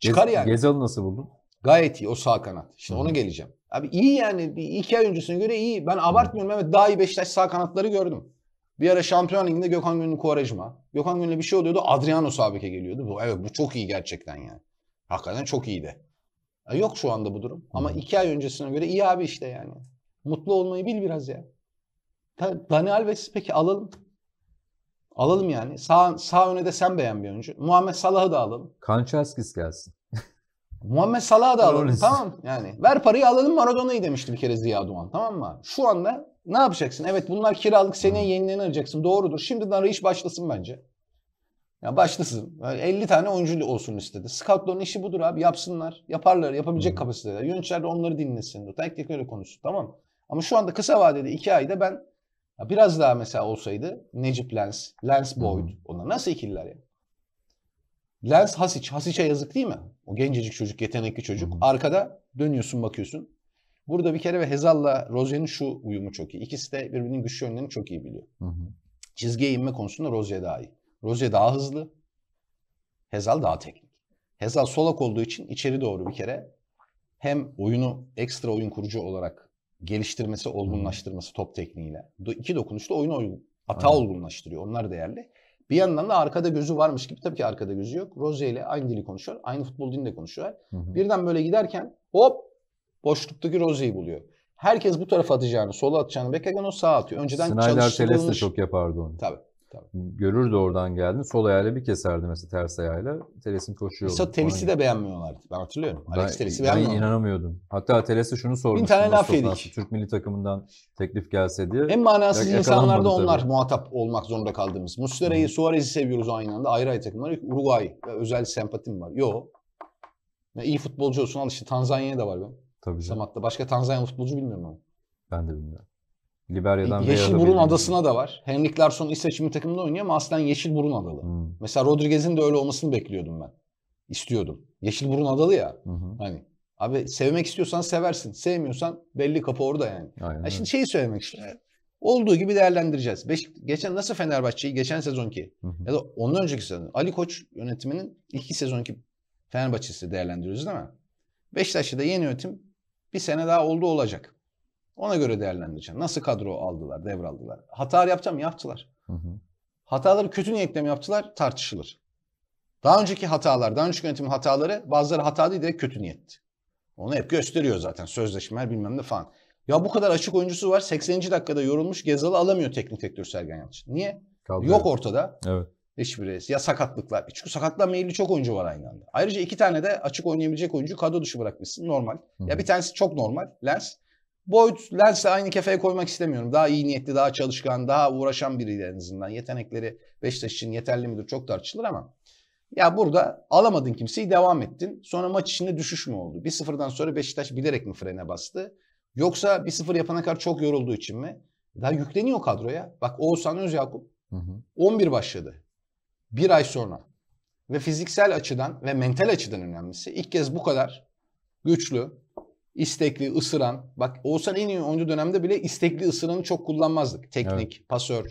Çıkar Gez, yani. Gezal'ı nasıl buldun? Gayet iyi o sağ kanat. Şimdi Hı-hı. ona geleceğim. Abi iyi yani. Bir iki ay öncesine göre iyi. Ben abartmıyorum. Hı-hı. Evet daha iyi Beşiktaş sağ kanatları gördüm. Bir ara Şampiyon Ligi'nde Gökhan Gönül Kuvarajma. Gökhan Gönülle bir şey oluyordu. Adriano Sabek'e geliyordu. Bu, evet bu çok iyi gerçekten yani. Hakikaten çok iyiydi yok şu anda bu durum. Ama iki ay öncesine göre iyi abi işte yani. Mutlu olmayı bil biraz ya. Dani Alves'i peki alalım. Alalım yani. Sağ, sağ öne de sen beğen bir oyuncu. Muhammed Salah'ı da alalım. Kançaskis gelsin. Muhammed Salah'ı da alalım. tamam yani. Ver parayı alalım Maradona'yı demişti bir kere Ziya Doğan. Tamam mı? Şu anda ne yapacaksın? Evet bunlar kiralık seneye yenilerini arayacaksın. Doğrudur. Şimdiden arayış başlasın bence. Ya başlasın. 50 hani tane oyuncu olsun istedi. Scoutların işi budur abi. Yapsınlar. Yaparlar. Yapabilecek kapasiteler. Yöneticiler de onları dinlesin. Teknik öyle konuşsun. Tamam Ama şu anda kısa vadede 2 ayda ben biraz daha mesela olsaydı Necip Lens, Lens Boyd. ona nasıl ikililer ya? Lens Hasic. Hasic'e yazık değil mi? O gencecik çocuk, yetenekli çocuk. Arkada dönüyorsun bakıyorsun. Burada bir kere ve Hezal'la Rozier'in şu uyumu çok iyi. İkisi de birbirinin güçlü yönlerini çok iyi biliyor. Hı hı. Çizgiye inme konusunda Rozier daha iyi. Rozier daha hızlı. Hezal daha teknik. Hezal solak olduğu için içeri doğru bir kere hem oyunu ekstra oyun kurucu olarak geliştirmesi, hmm. olgunlaştırması top tekniğiyle. İki dokunuşta oyunu oyun, ata Aynen. olgunlaştırıyor. Onlar değerli. Bir yandan da arkada gözü varmış gibi tabii ki arkada gözü yok. Rozier ile aynı dili konuşuyor. Aynı futbol dilini de konuşuyor. Birden böyle giderken hop boşluktaki Rozier'i buluyor. Herkes bu tarafa atacağını, sola atacağını beklerken o sağa atıyor. Önceden Snyder Teles de çok yapardı onu. Tabii. Tabii. Görürdü oradan geldiğini. Sol ayağıyla bir keserdi mesela ters ayağıyla. Teles'in koşuyor. Mesela Teles'i de beğenmiyorlardı. Ben hatırlıyorum. Ben, Alex Teles'i ben inanamıyordum. Hatta Teles'e şunu sormuştum. Bin tane laf yedik. Türk milli takımından teklif gelse diye. En manasız Yak- insanlar da onlar tabii. muhatap olmak zorunda kaldığımız. Muslera'yı, Suarez'i seviyoruz aynı anda. Ayrı ayrı takımlar. Uruguay e, özel sempatim var. Yo. Ya iyi futbolcu olsun al işte Tanzanya'ya da var ben. Tabii canım. Samat'ta. Başka Tanzanya futbolcu bilmiyorum ama. Ben de bilmiyorum. Liberya'dan e, Burun adasına da var. Henrik Larsson İsveç milli takımında oynuyor ama aslen Burun adalı. Hmm. Mesela Rodriguez'in de öyle olmasını bekliyordum ben. İstiyordum. Yeşil Burun adalı ya. Hı Hani abi sevmek istiyorsan seversin. Sevmiyorsan belli kapı orada yani. Aynen. Yani şimdi şeyi söylemek istiyorum. Olduğu gibi değerlendireceğiz. Beş, geçen nasıl Fenerbahçe'yi geçen sezonki hı ya da ondan önceki sezon Ali Koç yönetiminin iki sezonki Fenerbahçe'si değerlendiriyoruz değil mi? Beşiktaş'ta da yeni yönetim bir sene daha oldu olacak. Ona göre değerlendireceğim. Nasıl kadro aldılar, devraldılar. Hata yapacağım yaptılar. Hataları kötü niyetle mi yaptılar tartışılır. Daha önceki hatalar, daha önceki yönetimin hataları bazıları hata değil direkt kötü niyetti. Onu hep gösteriyor zaten sözleşmeler bilmem ne falan. Ya bu kadar açık oyuncusu var 80. dakikada yorulmuş Gezalı alamıyor teknik direktör Sergen Yalçın. Niye? Kaldı. Yok ortada. Evet. Hiçbirisi. Ya sakatlıklar. Çünkü sakatlanma eğildi çok oyuncu var aynı anda. Ayrıca iki tane de açık oynayabilecek oyuncu kadro dışı bırakmışsın. Normal. Hı-hı. Ya bir tanesi çok normal. Lens. Boyd Lens'le aynı kefeye koymak istemiyorum. Daha iyi niyetli, daha çalışkan, daha uğraşan biriydi en azından. Yetenekleri Beşiktaş için yeterli midir çok tartışılır ama ya burada alamadın kimseyi devam ettin. Sonra maç içinde düşüş mü oldu? Bir sıfırdan sonra Beşiktaş bilerek mi frene bastı? Yoksa bir sıfır yapana kadar çok yorulduğu için mi? Daha yükleniyor kadroya. Bak Oğuzhan Özyakup hı hı. 11 başladı. Bir ay sonra. Ve fiziksel açıdan ve mental açıdan önemlisi ilk kez bu kadar güçlü, istekli, ısıran. Bak Oğuzhan en iyi oyuncu dönemde bile istekli ısıranı çok kullanmazdık. Teknik, evet. pasör,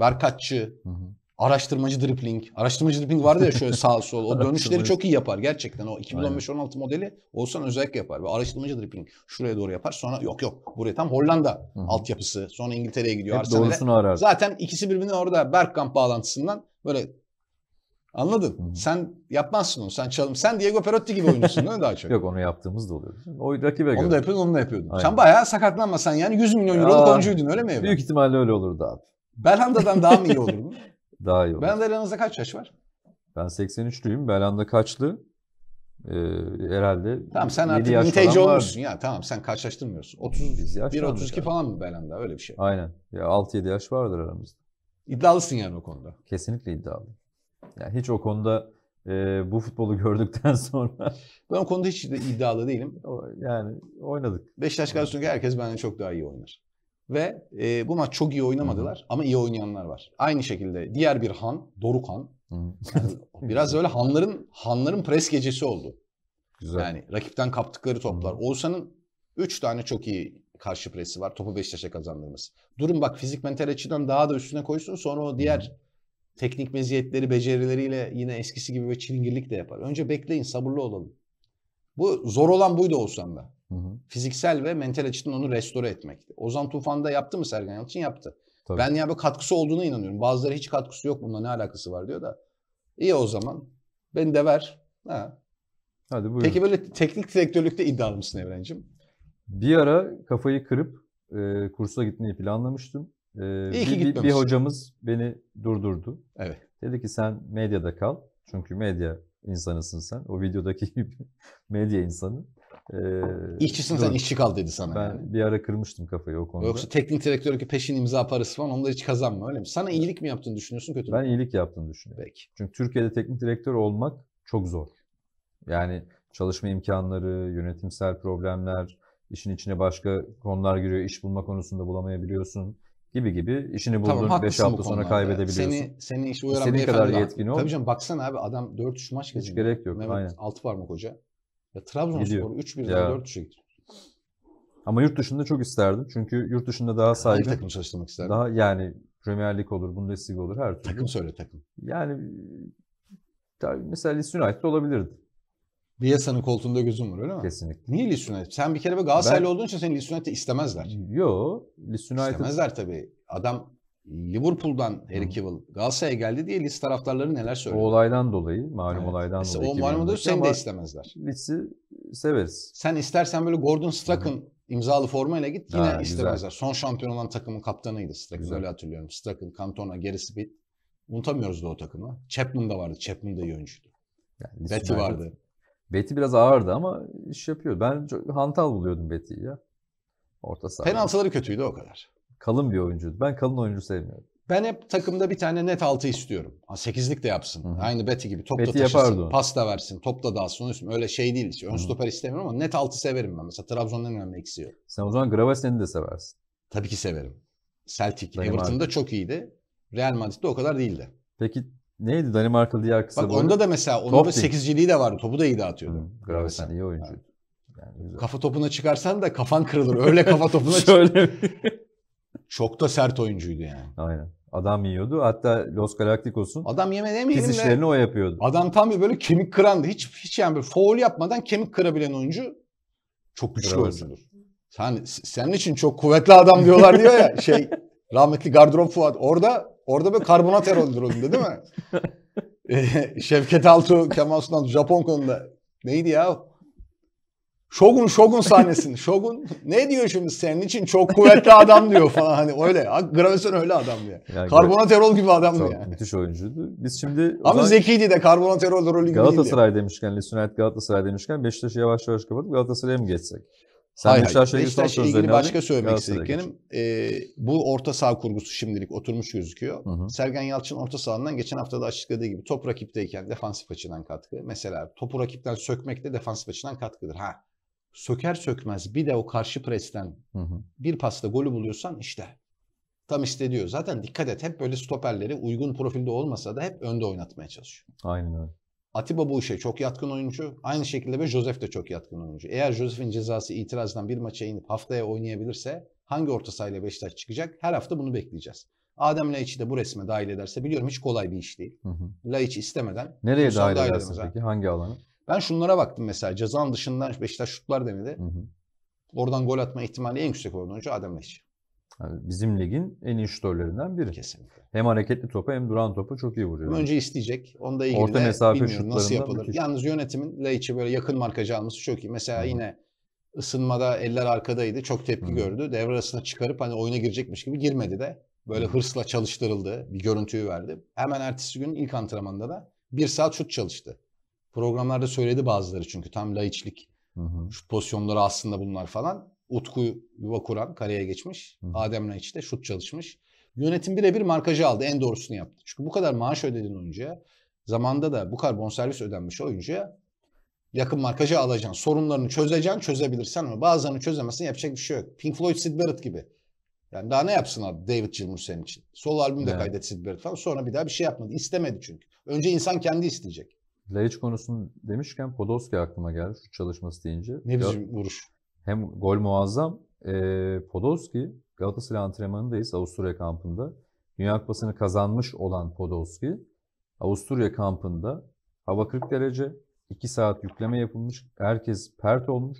verkatçı, hı hı. araştırmacı dripling. Araştırmacı dripling vardı ya şöyle sağ sol. O dönüşleri çok iyi yapar gerçekten. O 2015-16 modeli Oğuzhan özellikle yapar. Ve araştırmacı dripling şuraya doğru yapar. Sonra yok yok buraya tam Hollanda hı hı. altyapısı. Sonra İngiltere'ye gidiyor. Hep doğrusunu arar. Zaten ikisi birbirine orada Bergkamp bağlantısından böyle Anladın. Hı. Sen yapmazsın onu. Sen çalım. Sen Diego Perotti gibi oynuyorsun değil mi daha çok? Yok onu yaptığımız da oluyor. O rakibe göre. Onu da yapıyordun onu da yapıyordun. Aynen. Sen bayağı sakatlanmasan yani 100 milyon euroluk oyuncuydun öyle mi? Büyük ihtimalle öyle olurdu abi. Belhanda'dan daha mı iyi olurdu? daha iyi olurdu. Belhanda aranızda kaç yaş var? Ben 83'lüyüm. Belhanda kaçlı? Ee, herhalde Tamam sen artık vintage olmuşsun ya. Tamam sen kaçlaştırmıyorsun. 31 32 abi. falan mı Belhanda öyle bir şey. Aynen. Ya 6-7 yaş vardır aramızda. İddialısın yani o konuda. Kesinlikle iddialıyım. Yani hiç o konuda e, bu futbolu gördükten sonra. Ben o konuda hiç de iddialı değilim. yani oynadık. Beşiktaş karşısındaki herkes benden çok daha iyi oynar. Ve e, bu maç çok iyi oynamadılar Hı-hı. ama iyi oynayanlar var. Aynı şekilde diğer bir han, Doruk Han. biraz öyle hanların hanların pres gecesi oldu. Güzel. Yani rakipten kaptıkları toplar. Hı-hı. Oğuzhan'ın 3 tane çok iyi karşı presi var. Topu Beşiktaş'a kazandırması. Durun bak fizik mental açıdan daha da üstüne koysun. Sonra o diğer teknik meziyetleri, becerileriyle yine eskisi gibi ve çilingirlik de yapar. Önce bekleyin, sabırlı olalım. Bu zor olan buydu olsan da. Hı hı. Fiziksel ve mental açıdan onu restore etmekti. Ozan Tufan'da yaptı mı Sergen Yalçın? Yaptı. Tabii. Ben ya bir katkısı olduğuna inanıyorum. Bazıları hiç katkısı yok bununla ne alakası var diyor da. İyi o zaman. Beni de ver. Ha. Hadi buyurun. Peki böyle teknik direktörlükte iddialı mısın Evrencim? Bir ara kafayı kırıp e, kursa gitmeyi planlamıştım. Ee, İyi ki bir, bir hocamız beni durdurdu. Evet. Dedi ki sen medyada kal. Çünkü medya insanısın sen. O videodaki gibi medya insanı. Ee, İşçisin dur. sen işçi kal dedi sana. Ben bir ara kırmıştım kafayı o konuda. Yoksa teknik direktörün ki peşin imza parası falan Onlar hiç kazanma öyle mi? Sana iyilik mi yaptığını düşünüyorsun kötü mü? Ben iyilik yaptığını düşünüyorum. Peki. Çünkü Türkiye'de teknik direktör olmak çok zor. Yani çalışma imkanları, yönetimsel problemler, işin içine başka konular giriyor. İş bulma konusunda bulamayabiliyorsun gibi gibi işini buldun tamam, 5-6 hafta sonra kaybedebiliyorsun. Seni, seni işe uyaran İstediğin kadar yetkin ol. Tabii canım baksana abi adam 4-3 maç kazandı. Hiç gerek yok. Mehmet aynen. 6 parmak hoca. Ya Trabzonspor 3-1'den 4-3'e gidiyor. Ama yurt dışında çok isterdim. Çünkü yurt dışında daha saygın. Hangi takım çalıştırmak isterdim? Daha yani Premier Lig olur, Bundesliga olur her türlü. Takım söyle takım. Yani e, mesela Leeds United olabilirdi. Bielsa'nın koltuğunda gözüm var öyle mi? Kesinlikle. Niye Leeds United? Sen bir kere bir Galatasaraylı ben... olduğun için seni Leeds United'e istemezler. Yo. Leeds United... İstemezler tabii. Adam Liverpool'dan Harry Cavill Galatasaray'a geldi diye Leeds taraftarları neler söylüyor? O olaydan dolayı, malum evet. olaydan Mesela dolayı. O malum dolayı seni de istemezler. Leeds'i severiz. Sen istersen böyle Gordon Strachan imzalı formayla git yine ha, istemezler. Güzel. Son şampiyon olan takımın kaptanıydı Strachan öyle hatırlıyorum. Strachan, Cantona, gerisi bir unutamıyoruz da o takımı. Chapman da vardı. Chapman da iyi oyuncuydu. Yani Betty vardı. Beti biraz ağırdı ama iş yapıyor. Ben çok hantal buluyordum Beti'yi ya. Orta saha. Penaltıları kötüydü o kadar. Kalın bir oyuncuydu. Ben kalın oyuncu sevmiyorum. Ben hep takımda bir tane net altı istiyorum. Ha, sekizlik de yapsın. Hı-hı. Aynı Beti gibi. Top Beti da taşısın, pas da versin, top da dalsın. Öyle şey değil. Hiç. Ön Hı-hı. stoper istemiyorum ama net altı severim ben. Mesela Trabzon'un en önemli eksiği o. Sen o zaman Gravasen'i de seversin. Tabii ki severim. Celtic, Benim Everton'da abi. çok iyiydi. Real Madrid'de o kadar değildi. Peki Neydi Danimarkalı diğer kısa Bak boylu. onda da mesela onda da sekizciliği de vardı. Topu da iyi dağıtıyordu. Gravesen iyi oyuncu. Yani güzel. kafa topuna çıkarsan da kafan kırılır. Öyle kafa topuna Şöyle. Çok da sert oyuncuydu yani. Aynen. Adam yiyordu. Hatta Los Galacticos'un adam yemedi mi? pis işlerini o yapıyordu. Adam tam bir böyle kemik kırandı. Hiç hiç yani bir foul yapmadan kemik kırabilen oyuncu çok güçlü Gravesen. oyuncudur. Sen, senin için çok kuvvetli adam diyorlar diyor ya şey rahmetli Gardron Fuat orada Orada böyle karbonat öldürüldü değil mi? Şevket Altu, Kemal Sunal Japon konuda. Neydi ya? Şogun Şogun sahnesini. Şogun ne diyor şimdi senin için çok kuvvetli adam diyor falan hani öyle. Gravesson öyle adam diyor. Yani Karbonat Erol gibi adam diyor. yani. Müthiş oyuncuydu. Biz şimdi Ama zaman... zekiydi de Karbonat Erol rolü gibi Galatasaray değildi. demişken, Lisunayet Galatasaray demişken Beşiktaş'ı yavaş yavaş kapatıp Galatasaray'a mı geçsek? Sen hayır, Beşiktaş'la ilgili, Beşiktaş'la ilgili başka söylemek istediklerim e, ee, bu orta saha kurgusu şimdilik oturmuş gözüküyor. Hı hı. Sergen Yalçın orta sahandan geçen hafta da açıkladığı gibi top rakipteyken defansif açıdan katkı. Mesela topu rakipten sökmek de defansif açıdan katkıdır. Ha söker sökmez bir de o karşı presten hı hı. bir pasta golü buluyorsan işte tam istediyor. Zaten dikkat et hep böyle stoperleri uygun profilde olmasa da hep önde oynatmaya çalışıyor. Aynen öyle. Atiba bu işe çok yatkın oyuncu. Aynı şekilde ve Josef de çok yatkın oyuncu. Eğer Josef'in cezası itirazdan bir maça inip haftaya oynayabilirse hangi orta sahayla Beşiktaş çıkacak? Her hafta bunu bekleyeceğiz. Adem Laiç'i de bu resme dahil ederse biliyorum hiç kolay bir iş değil. Hı istemeden. Nereye dahil, dahil, edersin peki? Hangi alanı? Ben şunlara baktım mesela. Cezanın dışından Beşiktaş şutlar denedi. Hı hı. Oradan gol atma ihtimali en yüksek olan oyuncu Adem Laiç. Yani bizim ligin en iyi şutörlerinden biri. Kesinlikle. Hem hareketli topu hem duran topu çok iyi vuruyor. Önce isteyecek. Onda ilgili Orta mesafe bilmiyorum nasıl yapılır. Müthiş. Yalnız yönetimin Laiç'i böyle yakın markacı alması çok iyi. Mesela Hı. yine ısınmada eller arkadaydı. Çok tepki Hı. gördü. Devre arasına çıkarıp hani oyuna girecekmiş gibi girmedi de. Böyle Hı. hırsla çalıştırıldı. Bir görüntüyü verdi. Hemen ertesi gün ilk antrenmanda da bir saat şut çalıştı. Programlarda söyledi bazıları çünkü tam Laiç'lik. Şu pozisyonları aslında bunlar falan. Utku yuva kuran, kaleye geçmiş. Adem Naiç de şut çalışmış. Yönetim birebir markajı aldı. En doğrusunu yaptı. Çünkü bu kadar maaş ödedin oyuncuya zamanda da bu kadar bonservis ödenmiş oyuncuya yakın markajı alacaksın. Sorunlarını çözeceksin, çözebilirsen ama bazılarını çözemezsin yapacak bir şey yok. Pink Floyd Sid Barrett gibi. Yani daha ne yapsın abi David Gilmour senin için? Sol albümde evet. kaydet Sid Barrett falan. Sonra bir daha bir şey yapmadı. İstemedi çünkü. Önce insan kendi isteyecek. Leic konusunu demişken Podolski aklıma geldi şu çalışması deyince. Ne bizim vuruş. Hem gol muazzam. E, Podolski Galatasaray antrenmanındayız Avusturya kampında. Dünya Kupası'nı kazanmış olan Podolski Avusturya kampında hava 40 derece 2 saat yükleme yapılmış. Herkes pert olmuş.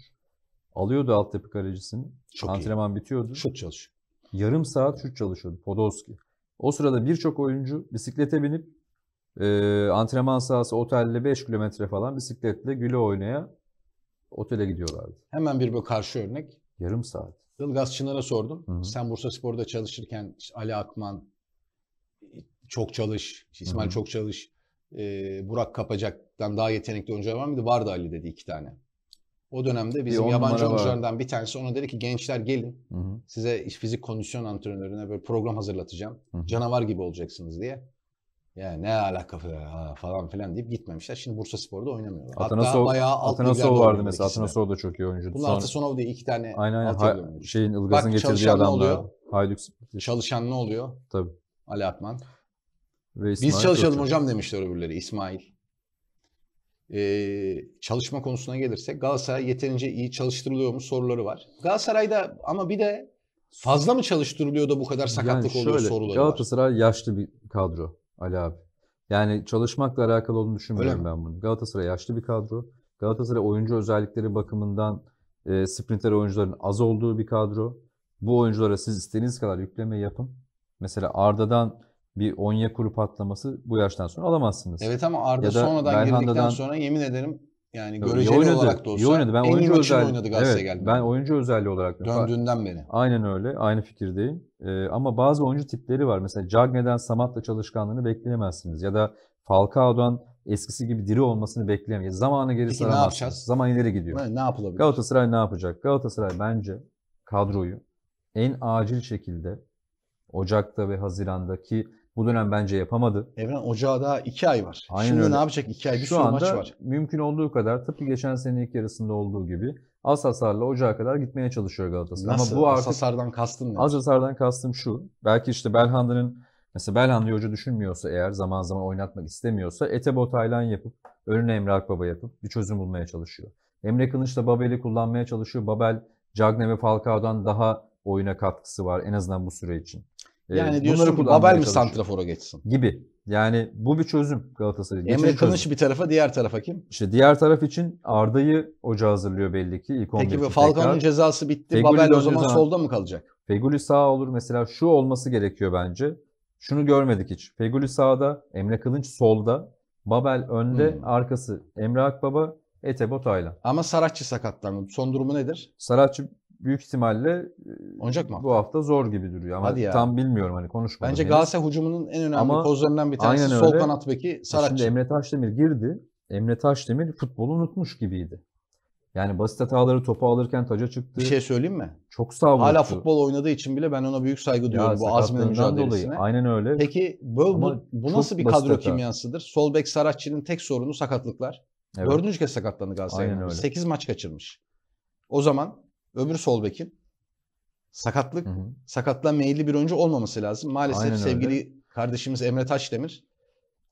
Alıyordu altyapı kalecisini. Çok Antrenman iyi. bitiyordu. Şut çalışıyor. Yarım saat şut çalışıyordu Podolski. O sırada birçok oyuncu bisiklete binip e, antrenman sahası otelle 5 kilometre falan bisikletle güle oynaya otele gidiyorlardı. Hemen bir böyle karşı örnek. Yarım saat. Ilgaz Çınar'a sordum. Hı-hı. Sen Bursa Spor'da çalışırken işte Ali Akman, çok çalış, işte İsmail Hı-hı. çok çalış, e, Burak Kapacak'tan daha yetenekli oyuncular var mıydı? Vardı Ali dedi iki tane. O dönemde bizim bir yabancı oyunculardan bir tanesi ona dedi ki gençler gelin. Hı-hı. Size fizik kondisyon antrenörüne böyle program hazırlatacağım. Hı-hı. Canavar gibi olacaksınız diye. Ya ne alaka falan, falan filan deyip gitmemişler. Şimdi Bursa Spor'da oynamıyorlar. Atanasov, Hatta bayağı Atanasov vardı mesela. İkisine. Atanasov da çok iyi oyuncuydu. Bunlar Sonra... Atasonov diye iki tane aynen, aynen. Ha, şeyin Ilgaz'ın getirdiği adamlar. Haylux. Çalışan ne oluyor? Tabii. Ali Atman. Ve İsmail Biz çalışalım çok hocam demişler öbürleri. İsmail. Ee, çalışma konusuna gelirsek Galatasaray yeterince iyi çalıştırılıyor mu soruları var. Galatasaray'da ama bir de fazla mı çalıştırılıyor da bu kadar sakatlık yani şöyle, oluyor soruları Galatasaray var. yaşlı bir kadro. Ali abi. Yani çalışmakla alakalı olduğunu düşünmüyorum ben bunu. Galatasaray yaşlı bir kadro. Galatasaray oyuncu özellikleri bakımından e, sprinter oyuncuların az olduğu bir kadro. Bu oyunculara siz istediğiniz kadar yükleme yapın. Mesela Arda'dan bir Onyekuru patlaması bu yaştan sonra alamazsınız. Evet ama Arda Ya sonradan girdikten sonra yemin ederim yani göreceli olarak da olsa iyi oynadı. Ben en oyuncu özelliği. oynadı evet, geldi. Ben oyuncu özelliği olarak da. Döndüğünden beri. Aynen öyle. Aynı fikirdeyim. Ee, ama bazı oyuncu tipleri var. Mesela Cagney'den Samat'la çalışkanlığını beklemezsiniz. Ya da Falcao'dan eskisi gibi diri olmasını bekleyemeyiz. Zamanı geri Peki, saramazsınız. Zaman ileri gidiyor. Ne, ne yapılabilir? Galatasaray ne yapacak? Galatasaray bence kadroyu en acil şekilde Ocak'ta ve Haziran'daki bu dönem bence yapamadı. Evren ocağa daha 2 ay var. Aynen Şimdi öyle. ne yapacak 2 ay? Bir Şu anda maç var. mümkün olduğu kadar tıpkı geçen sene ilk yarısında olduğu gibi az hasarla ocağa kadar gitmeye çalışıyor Galatasaray. Nasıl? Ama bu az artık, hasardan kastın ne? Az hasardan kastım şu. Belki işte Belhanda'nın mesela Belhanda'yı hoca düşünmüyorsa eğer zaman zaman oynatmak istemiyorsa Etebo Taylan yapıp önüne Emre Akbaba yapıp bir çözüm bulmaya çalışıyor. Emre Kılıç da Babel'i kullanmaya çalışıyor. Babel Cagne ve Falcao'dan daha oyuna katkısı var en azından bu süre için. Ee, yani e, diyorsun ki Babel mi Santrafor'a geçsin? Gibi. Yani bu bir çözüm Galatasaray'ın. Emre Kılıç bir tarafa diğer tarafa kim? İşte diğer taraf için Arda'yı hoca hazırlıyor belli ki. İlk Peki Falcon'un cezası bitti. Feguli Babel o zaman cezası. solda mı kalacak? Feguli sağ olur. Mesela şu olması gerekiyor bence. Şunu görmedik hiç. Feguli sağda, Emre Kılıç solda, Babel önde, hmm. arkası Emre Akbaba, Ete Botayla. Ama Saratçı sakatlandı. Son durumu nedir? Saratçı büyük ihtimalle e, Oynayacak mı? bu hafta zor gibi duruyor ama Hadi ya. tam bilmiyorum hani konuşmadım. Bence henüz. Galatasaray hücumunun en önemli Ama pozlarından bir tanesi aynen sol kanat beki Sarakçı. E, şimdi Emre Taşdemir girdi. Emre Taşdemir futbolu unutmuş gibiydi. Yani basit hataları topu alırken taca çıktı. Bir şey söyleyeyim mi? Çok sağ Hala futbol oynadığı için bile ben ona büyük saygı duyuyorum bu azmin mücadelesine. Dolayı. Aynen öyle. Peki bu, bu, bu nasıl bir kadro hata. kimyasıdır? Sol bek Saratçı'nın tek sorunu sakatlıklar. Evet. Dördüncü kez sakatlandı Aynen öyle. Sekiz maç kaçırmış. O zaman Öbür sol bekin. Sakatlık, hı hı. sakatla meyilli bir oyuncu olmaması lazım. Maalesef Aynen sevgili öyle. kardeşimiz Emre Taşdemir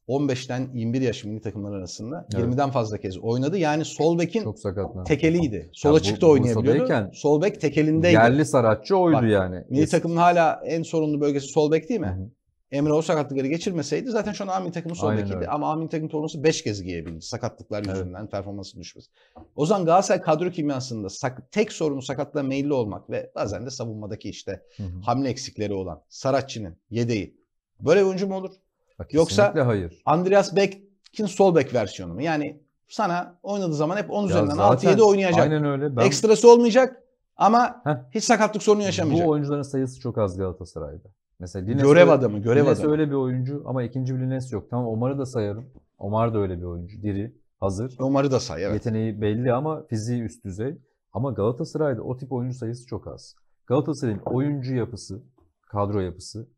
15'ten 21 yaş milli takımlar arasında evet. 20'den fazla kez oynadı. Yani sol bekin tekeliydi. Sola yani bu, çıktı oynayabiliyordu. Sol bek tekelindeydi. Yerli Saratçı oydu Bak, yani. Milli Kesin. takımın hala en sorunlu bölgesi sol bek değil mi? Hı hı. Emre o sakatlıkları geçirmeseydi zaten şu an Amin takımı sondakiydi. Ama Amin takım turnuvası 5 kez giyebildi sakatlıklar yüzünden performansı performansın düşmesi. O zaman Galatasaray kadro kimyasında sak- tek sorunu sakatlığa meyilli olmak ve bazen de savunmadaki işte Hı-hı. hamle eksikleri olan Saratçı'nın yedeği. Böyle oyuncu mu olur? Bak, Yoksa hayır. Andreas Beck'in sol bek versiyonu mu? Yani sana oynadığı zaman hep 10 üzerinden 6-7 oynayacak. Aynen öyle. Ben... Ekstrası olmayacak ama Heh. hiç sakatlık sorunu yaşamayacak. Bu oyuncuların sayısı çok az Galatasaray'da. Mesela Lines görev öyle, adamı, görev Lines adamı. öyle bir oyuncu ama ikinci bir Lines yok. Tamam Omar'ı da sayarım. Omar da öyle bir oyuncu. Diri, hazır. Omar'ı da say evet. Yeteneği belli ama fiziği üst düzey. Ama Galatasaray'da o tip oyuncu sayısı çok az. Galatasaray'ın oyuncu yapısı, kadro yapısı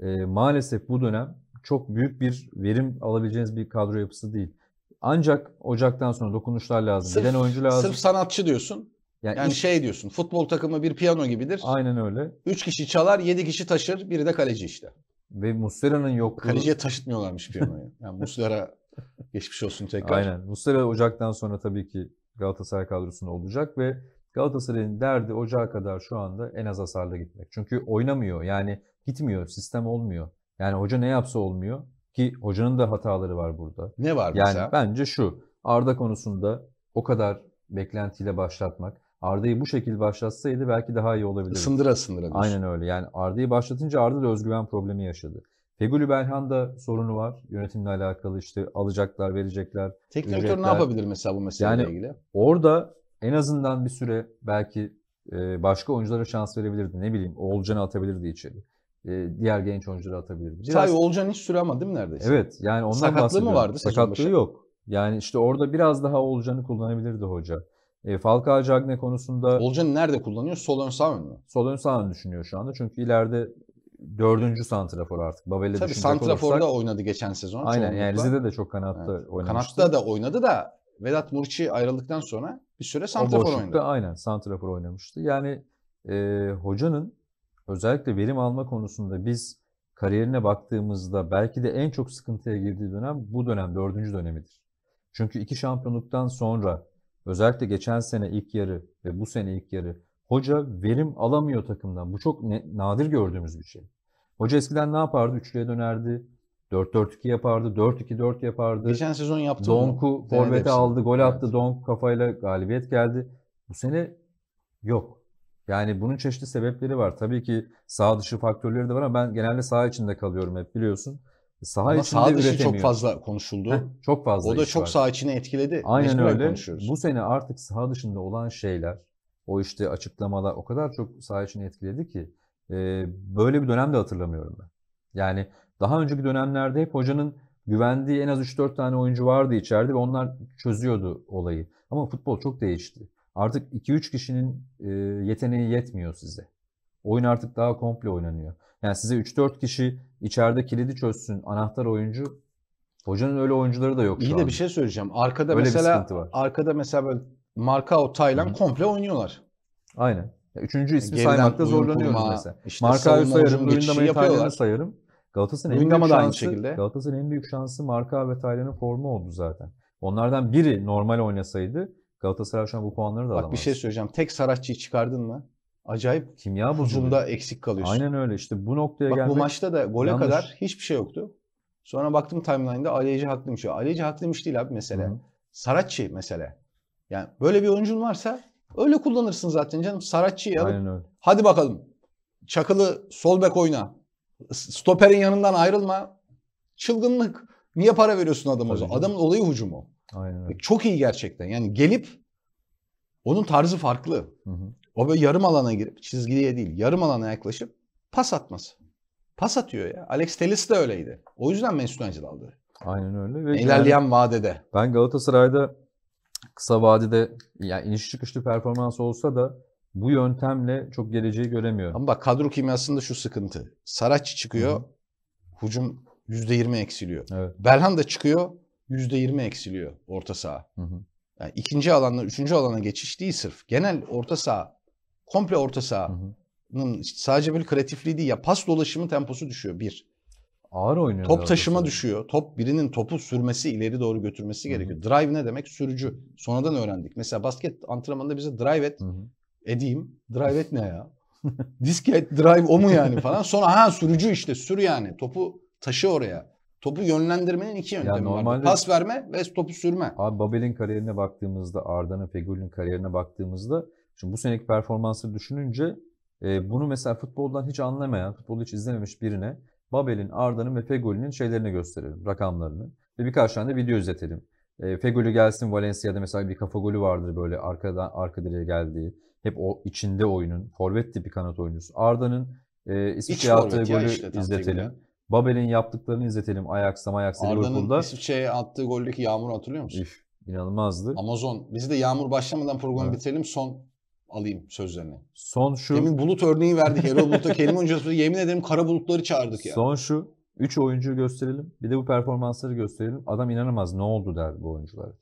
e, maalesef bu dönem çok büyük bir verim alabileceğiniz bir kadro yapısı değil. Ancak Ocak'tan sonra dokunuşlar lazım. Sırf, Bilen oyuncu lazım. Sırf sanatçı diyorsun. Yani, yani iş... şey diyorsun futbol takımı bir piyano gibidir. Aynen öyle. Üç kişi çalar yedi kişi taşır biri de kaleci işte. Ve Muslera'nın yokluğu. Kaleciye taşıtmıyorlarmış piyanoyu. Yani Muslera geçmiş olsun tekrar. Aynen. Muslera Ocak'tan sonra tabii ki Galatasaray kadrosunda olacak ve Galatasaray'ın derdi Ocağa kadar şu anda en az hasarla gitmek. Çünkü oynamıyor yani gitmiyor sistem olmuyor. Yani hoca ne yapsa olmuyor ki hocanın da hataları var burada. Ne var yani mesela? Yani bence şu Arda konusunda o kadar beklentiyle başlatmak. Arda'yı bu şekilde başlatsaydı belki daha iyi olabilirdi. Sındıra sındıra. Aynen öyle. Yani Arda'yı başlatınca Arda da özgüven problemi yaşadı. Fegülü da sorunu var. Yönetimle alakalı işte alacaklar, verecekler. Teknik direktör ne yapabilir mesela bu meseleyle yani ilgili? Orada en azından bir süre belki e, başka oyunculara şans verebilirdi. Ne bileyim Oğulcan'ı atabilirdi içeri. E, diğer genç oyuncuları atabilirdi. Biraz... Tabii Oğulcan hiç süre almadı değil mi neredeyse? Evet. Yani ondan Sakatlığı mı vardı? Sakatlığı yok. Yani işte orada biraz daha Oğulcan'ı kullanabilirdi hoca. E, Falcao Cagne konusunda... Olcan'ı nerede kullanıyor? Sol ön sağ ön mü? Sol ön sağ ön düşünüyor şu anda. Çünkü ileride dördüncü santrafor artık. Babel'e Tabii santraforda olursak, oynadı geçen sezon. Aynen yani Rize'de de çok kanatta evet. oynamıştı. Kanatta da oynadı da Vedat Muriçi ayrıldıktan sonra bir süre santrafor oynadı. Aynen santrafor oynamıştı. Yani e, hocanın özellikle verim alma konusunda biz kariyerine baktığımızda belki de en çok sıkıntıya girdiği dönem bu dönem, dördüncü dönemidir. Çünkü iki şampiyonluktan sonra Özellikle geçen sene ilk yarı ve bu sene ilk yarı hoca verim alamıyor takımdan. Bu çok ne, nadir gördüğümüz bir şey. Hoca eskiden ne yapardı? Üçlüye dönerdi. 4-4-2 yapardı. 4-2-4 yapardı. Geçen sezon yaptı. Donku forvete aldı. Gol attı. Evet. Donku kafayla galibiyet geldi. Bu sene yok. Yani bunun çeşitli sebepleri var. Tabii ki sağ dışı faktörleri de var ama ben genelde sağ içinde kalıyorum hep biliyorsun. Saha içinde saha dışı çok fazla konuşuldu. Heh, çok fazla. O da çok var. saha içine etkiledi. Aynen Mecburen öyle. Konuşuyoruz. Bu sene artık saha dışında olan şeyler, o işte açıklamalar o kadar çok saha içine etkiledi ki e, böyle bir dönem de hatırlamıyorum ben. Yani daha önceki dönemlerde hep hocanın güvendiği en az 3-4 tane oyuncu vardı içeride ve onlar çözüyordu olayı. Ama futbol çok değişti. Artık 2-3 kişinin e, yeteneği yetmiyor size. Oyun artık daha komple oynanıyor. Yani size 3-4 kişi içeride kilidi çözsün anahtar oyuncu. Hocanın öyle oyuncuları da yok. İyi de bir şey söyleyeceğim. Arkada öyle mesela arkada mesela böyle Markao Taylan Hı-hı. komple oynuyorlar. Aynen. Ya üçüncü ismi Geriden saymakta zorlanıyorum mesela. Işte Markao sayarım, Luyendama'yı Taylan'ı sayarım. Galatasaray'ın en, büyük şansı, şekilde. Galatasaray'ın en büyük şansı Marka ve Taylan'ın formu oldu zaten. Onlardan biri normal oynasaydı Galatasaray şu an bu puanları da Bak alamaz. bir şey söyleyeceğim. Tek Saracchi'yi çıkardın mı? acayip kimya bozuluyor. eksik kalıyorsun. Aynen öyle işte bu noktaya Bak, gelmek. Bu maçta da gole yanlış. kadar hiçbir şey yoktu. Sonra baktım timeline'da Aliyeci haklıymış. Aliyeci haklıymış değil abi mesele. Hı. Saratçı mesele. Yani böyle bir oyuncun varsa öyle kullanırsın zaten canım. Saratçı'yı alıp öyle. hadi bakalım. Çakılı sol bek oyna. Stoperin yanından ayrılma. Çılgınlık. Niye para veriyorsun adama o zaman? Adamın olayı hücumu. Aynen öyle. Çok iyi gerçekten. Yani gelip onun tarzı farklı. Hı hı. O böyle yarım alana girip çizgiye değil yarım alana yaklaşıp pas atması. Pas atıyor ya. Alex Telis de öyleydi. O yüzden Mesut Öncel aldı. Aynen öyle. Ve İlerleyen yani, vadede. Ben Galatasaray'da kısa vadede yani iniş çıkışlı performans olsa da bu yöntemle çok geleceği göremiyorum. Ama bak kadro kimyasında şu sıkıntı. Saraç çıkıyor. Hı-hı. Hucum %20 eksiliyor. Evet. da çıkıyor. %20 eksiliyor orta saha. Hı hı. Yani ikinci alanla üçüncü alana geçiş değil sırf. Genel orta saha komple orta sahanın sadece böyle kreatifliği değil ya pas dolaşımı temposu düşüyor bir. Ağır oynuyor. Top taşıma orada. düşüyor. Top birinin topu sürmesi, ileri doğru götürmesi Hı-hı. gerekiyor. Drive ne demek? Sürücü. Sonradan öğrendik. Mesela basket antrenmanında bize drive et Hı-hı. edeyim. Drive et ne ya? Disket drive o mu yani falan. Sonra ha sürücü işte sür yani. Topu taşı oraya. Topu yönlendirmenin iki yöntemi yani normalde, var. Pas verme ve topu sürme. Abi Babel'in kariyerine baktığımızda, Arda'nın, Fegül'ün kariyerine baktığımızda Şimdi bu seneki performansı düşününce e, bunu mesela futboldan hiç anlamayan, futbolu hiç izlememiş birine Babel'in, Arda'nın ve Fegoli'nin şeylerini gösterelim, rakamlarını. Ve birkaç tane de video izletelim. E, Fegoli gelsin Valencia'da mesela bir kafa golü vardır böyle arkada arka direğe geldiği. Hep o içinde oyunun. Forvet tipi kanat oyuncusu. Arda'nın e, İsviçre'ye attığı golü işte, izletelim. Babel'in yaptıklarını izletelim Ajax'ta, Ajax'ta Liverpool'da. Arda'nın İsviçre'ye attığı goldeki yağmuru hatırlıyor musun? Üf, inanılmazdı. Amazon. bizi de yağmur başlamadan programı evet. bitirelim. Son alayım sözlerini. Son şu. Demin bulut örneği verdik. Erol Bulut'a kelime oyuncusu yemin ederim kara bulutları çağırdık ya. Yani. Son şu. 3 oyuncuyu gösterelim. Bir de bu performansları gösterelim. Adam inanamaz ne oldu der bu oyunculara.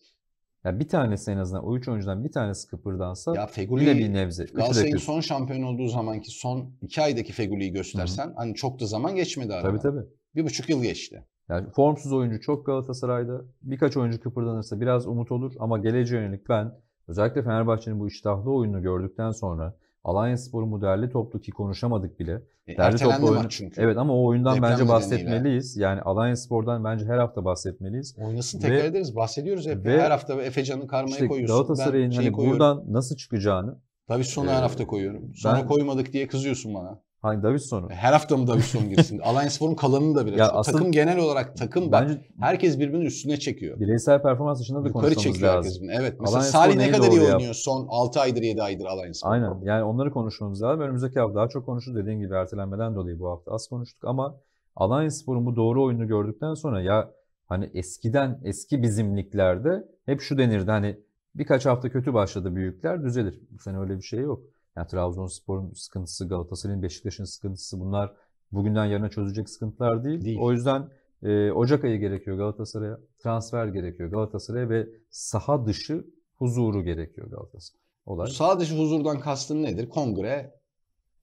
Yani bir tanesi en azından o üç oyuncudan bir tanesi kıpırdansa ya Feguli, bile bir nebze. Galatasaray'ın son şampiyon olduğu zamanki son iki aydaki Feguli'yi göstersen Hı-hı. hani çok da zaman geçmedi aradan. Tabii tabii. Bir buçuk yıl geçti. Yani formsuz oyuncu çok Galatasaray'da. Birkaç oyuncu kıpırdanırsa biraz umut olur ama geleceğe yönelik ben Özellikle Fenerbahçe'nin bu iştahlı oyununu gördükten sonra Alanya Spor'un bu derli toplu ki konuşamadık bile. E, derli toplu oyunu. Çünkü. Evet ama o oyundan Deprem bence bahsetmeliyiz. Yani Alanya Spor'dan bence her hafta bahsetmeliyiz. Oynasın tekrar ve, ederiz. Bahsediyoruz hep. Ve, her hafta Efecan'ı karmaya işte koyuyorsun. Galatasaray'ın hani buradan nasıl çıkacağını. Tabii sonra e, her hafta koyuyorum. Sonra ben, koymadık diye kızıyorsun bana. Hani Davidson'u. E, her hafta mı Davidson girsin? Alliance Spor'un kalanını da biraz. Ya takım genel olarak takım bak herkes birbirinin üstüne çekiyor. Bireysel performans dışında da konuşmamız lazım. Herkesin. Evet. Mesela Alanya Salih ne kadar iyi oynuyor yap. son 6 aydır 7 aydır Alliance Spor. Aynen. Yani onları konuşmamız lazım. Önümüzdeki hafta daha çok konuşuruz. Dediğin gibi ertelenmeden dolayı bu hafta az konuştuk ama Alliance Spor'un bu doğru oyunu gördükten sonra ya hani eskiden eski bizimliklerde hep şu denirdi hani birkaç hafta kötü başladı büyükler düzelir. Bu öyle bir şey yok. Yani Trabzonspor'un sıkıntısı, Galatasaray'ın, Beşiktaş'ın sıkıntısı bunlar bugünden yarına çözecek sıkıntılar değil. değil. O yüzden e, Ocak ayı gerekiyor Galatasaray'a, transfer gerekiyor Galatasaray'a ve saha dışı huzuru gerekiyor Galatasaraya. Olay. Saha dışı huzurdan kastın nedir? Kongre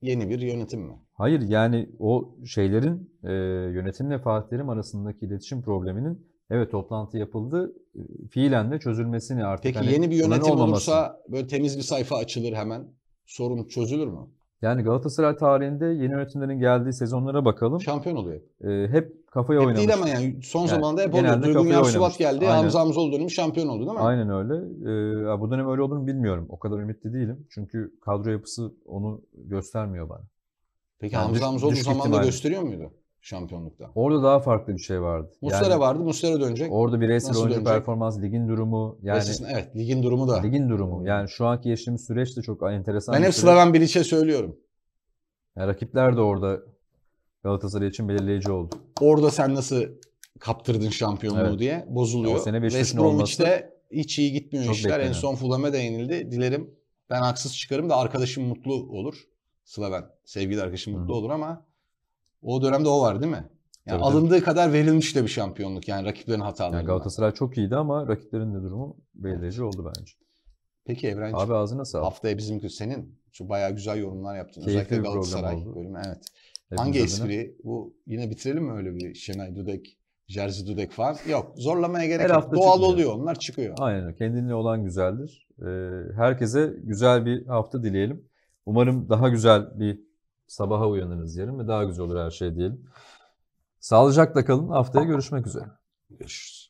yeni bir yönetim mi? Hayır yani o şeylerin e, yönetimle Fatih Terim arasındaki iletişim probleminin evet toplantı yapıldı e, fiilen de çözülmesini artık. Peki hani, yeni bir yönetim olursa böyle temiz bir sayfa açılır hemen sorun çözülür mü? Yani Galatasaray tarihinde yeni yönetimlerin geldiği sezonlara bakalım. Şampiyon oluyor. Ee, hep kafaya hep oynamış. Değil ama yani son yani, zamanlarda hep oluyor. Duygun Yarsulat geldi. Aynen. Hamza Hamzoğlu dönemi şampiyon oldu değil mi? Aynen öyle. Ee, bu dönem öyle olur mu bilmiyorum. O kadar ümitli değilim. Çünkü kadro yapısı onu göstermiyor bana. Peki yani Hamza Hamzoğlu zamanında gösteriyor muydu? şampiyonlukta. Orada daha farklı bir şey vardı. Muslera yani, vardı, Muslera dönecek. Orada bireysel Nasıl oyuncu dönecek? performans, ligin durumu. yani Resistin, Evet, ligin durumu da. Ligin durumu. Yani şu anki geçtiğimiz süreç de çok enteresan. Ben hep süreç. Slaven Bilic'e söylüyorum. Yani rakipler de orada Galatasaray için belirleyici oldu. Orada sen nasıl kaptırdın şampiyonluğu evet. diye bozuluyor. O sene West hiç iyi gitmiyor işler. Beklenen. En son Fulham'e değinildi. Dilerim ben haksız çıkarım da arkadaşım mutlu olur. Slaven. Sevgili arkadaşım Hı. mutlu olur ama o dönemde o var değil mi? Yani tabii, alındığı tabii. kadar verilmiş de bir şampiyonluk yani rakiplerin hataları. Yani Galatasaray çok iyiydi ama rakiplerin de durumu belirleyici evet. oldu bence. Peki Evrenci. Abi ağzına sağlık. Haftaya bizim senin şu bayağı güzel yorumlar yaptın. Keyifli Özellikle Galatasaray bölümü evet. Hepimiz Hangi adına. Bu yine bitirelim mi öyle bir Şenay Dudek, Jerzy Dudek falan? Yok zorlamaya gerek Her yok. Doğal çıkmıyor. oluyor onlar çıkıyor. Aynen kendinle olan güzeldir. Ee, herkese güzel bir hafta dileyelim. Umarım daha güzel bir Sabaha uyanırız yarın ve daha güzel olur her şey diyelim. Sağlıcakla kalın. Haftaya görüşmek üzere. Görüşürüz.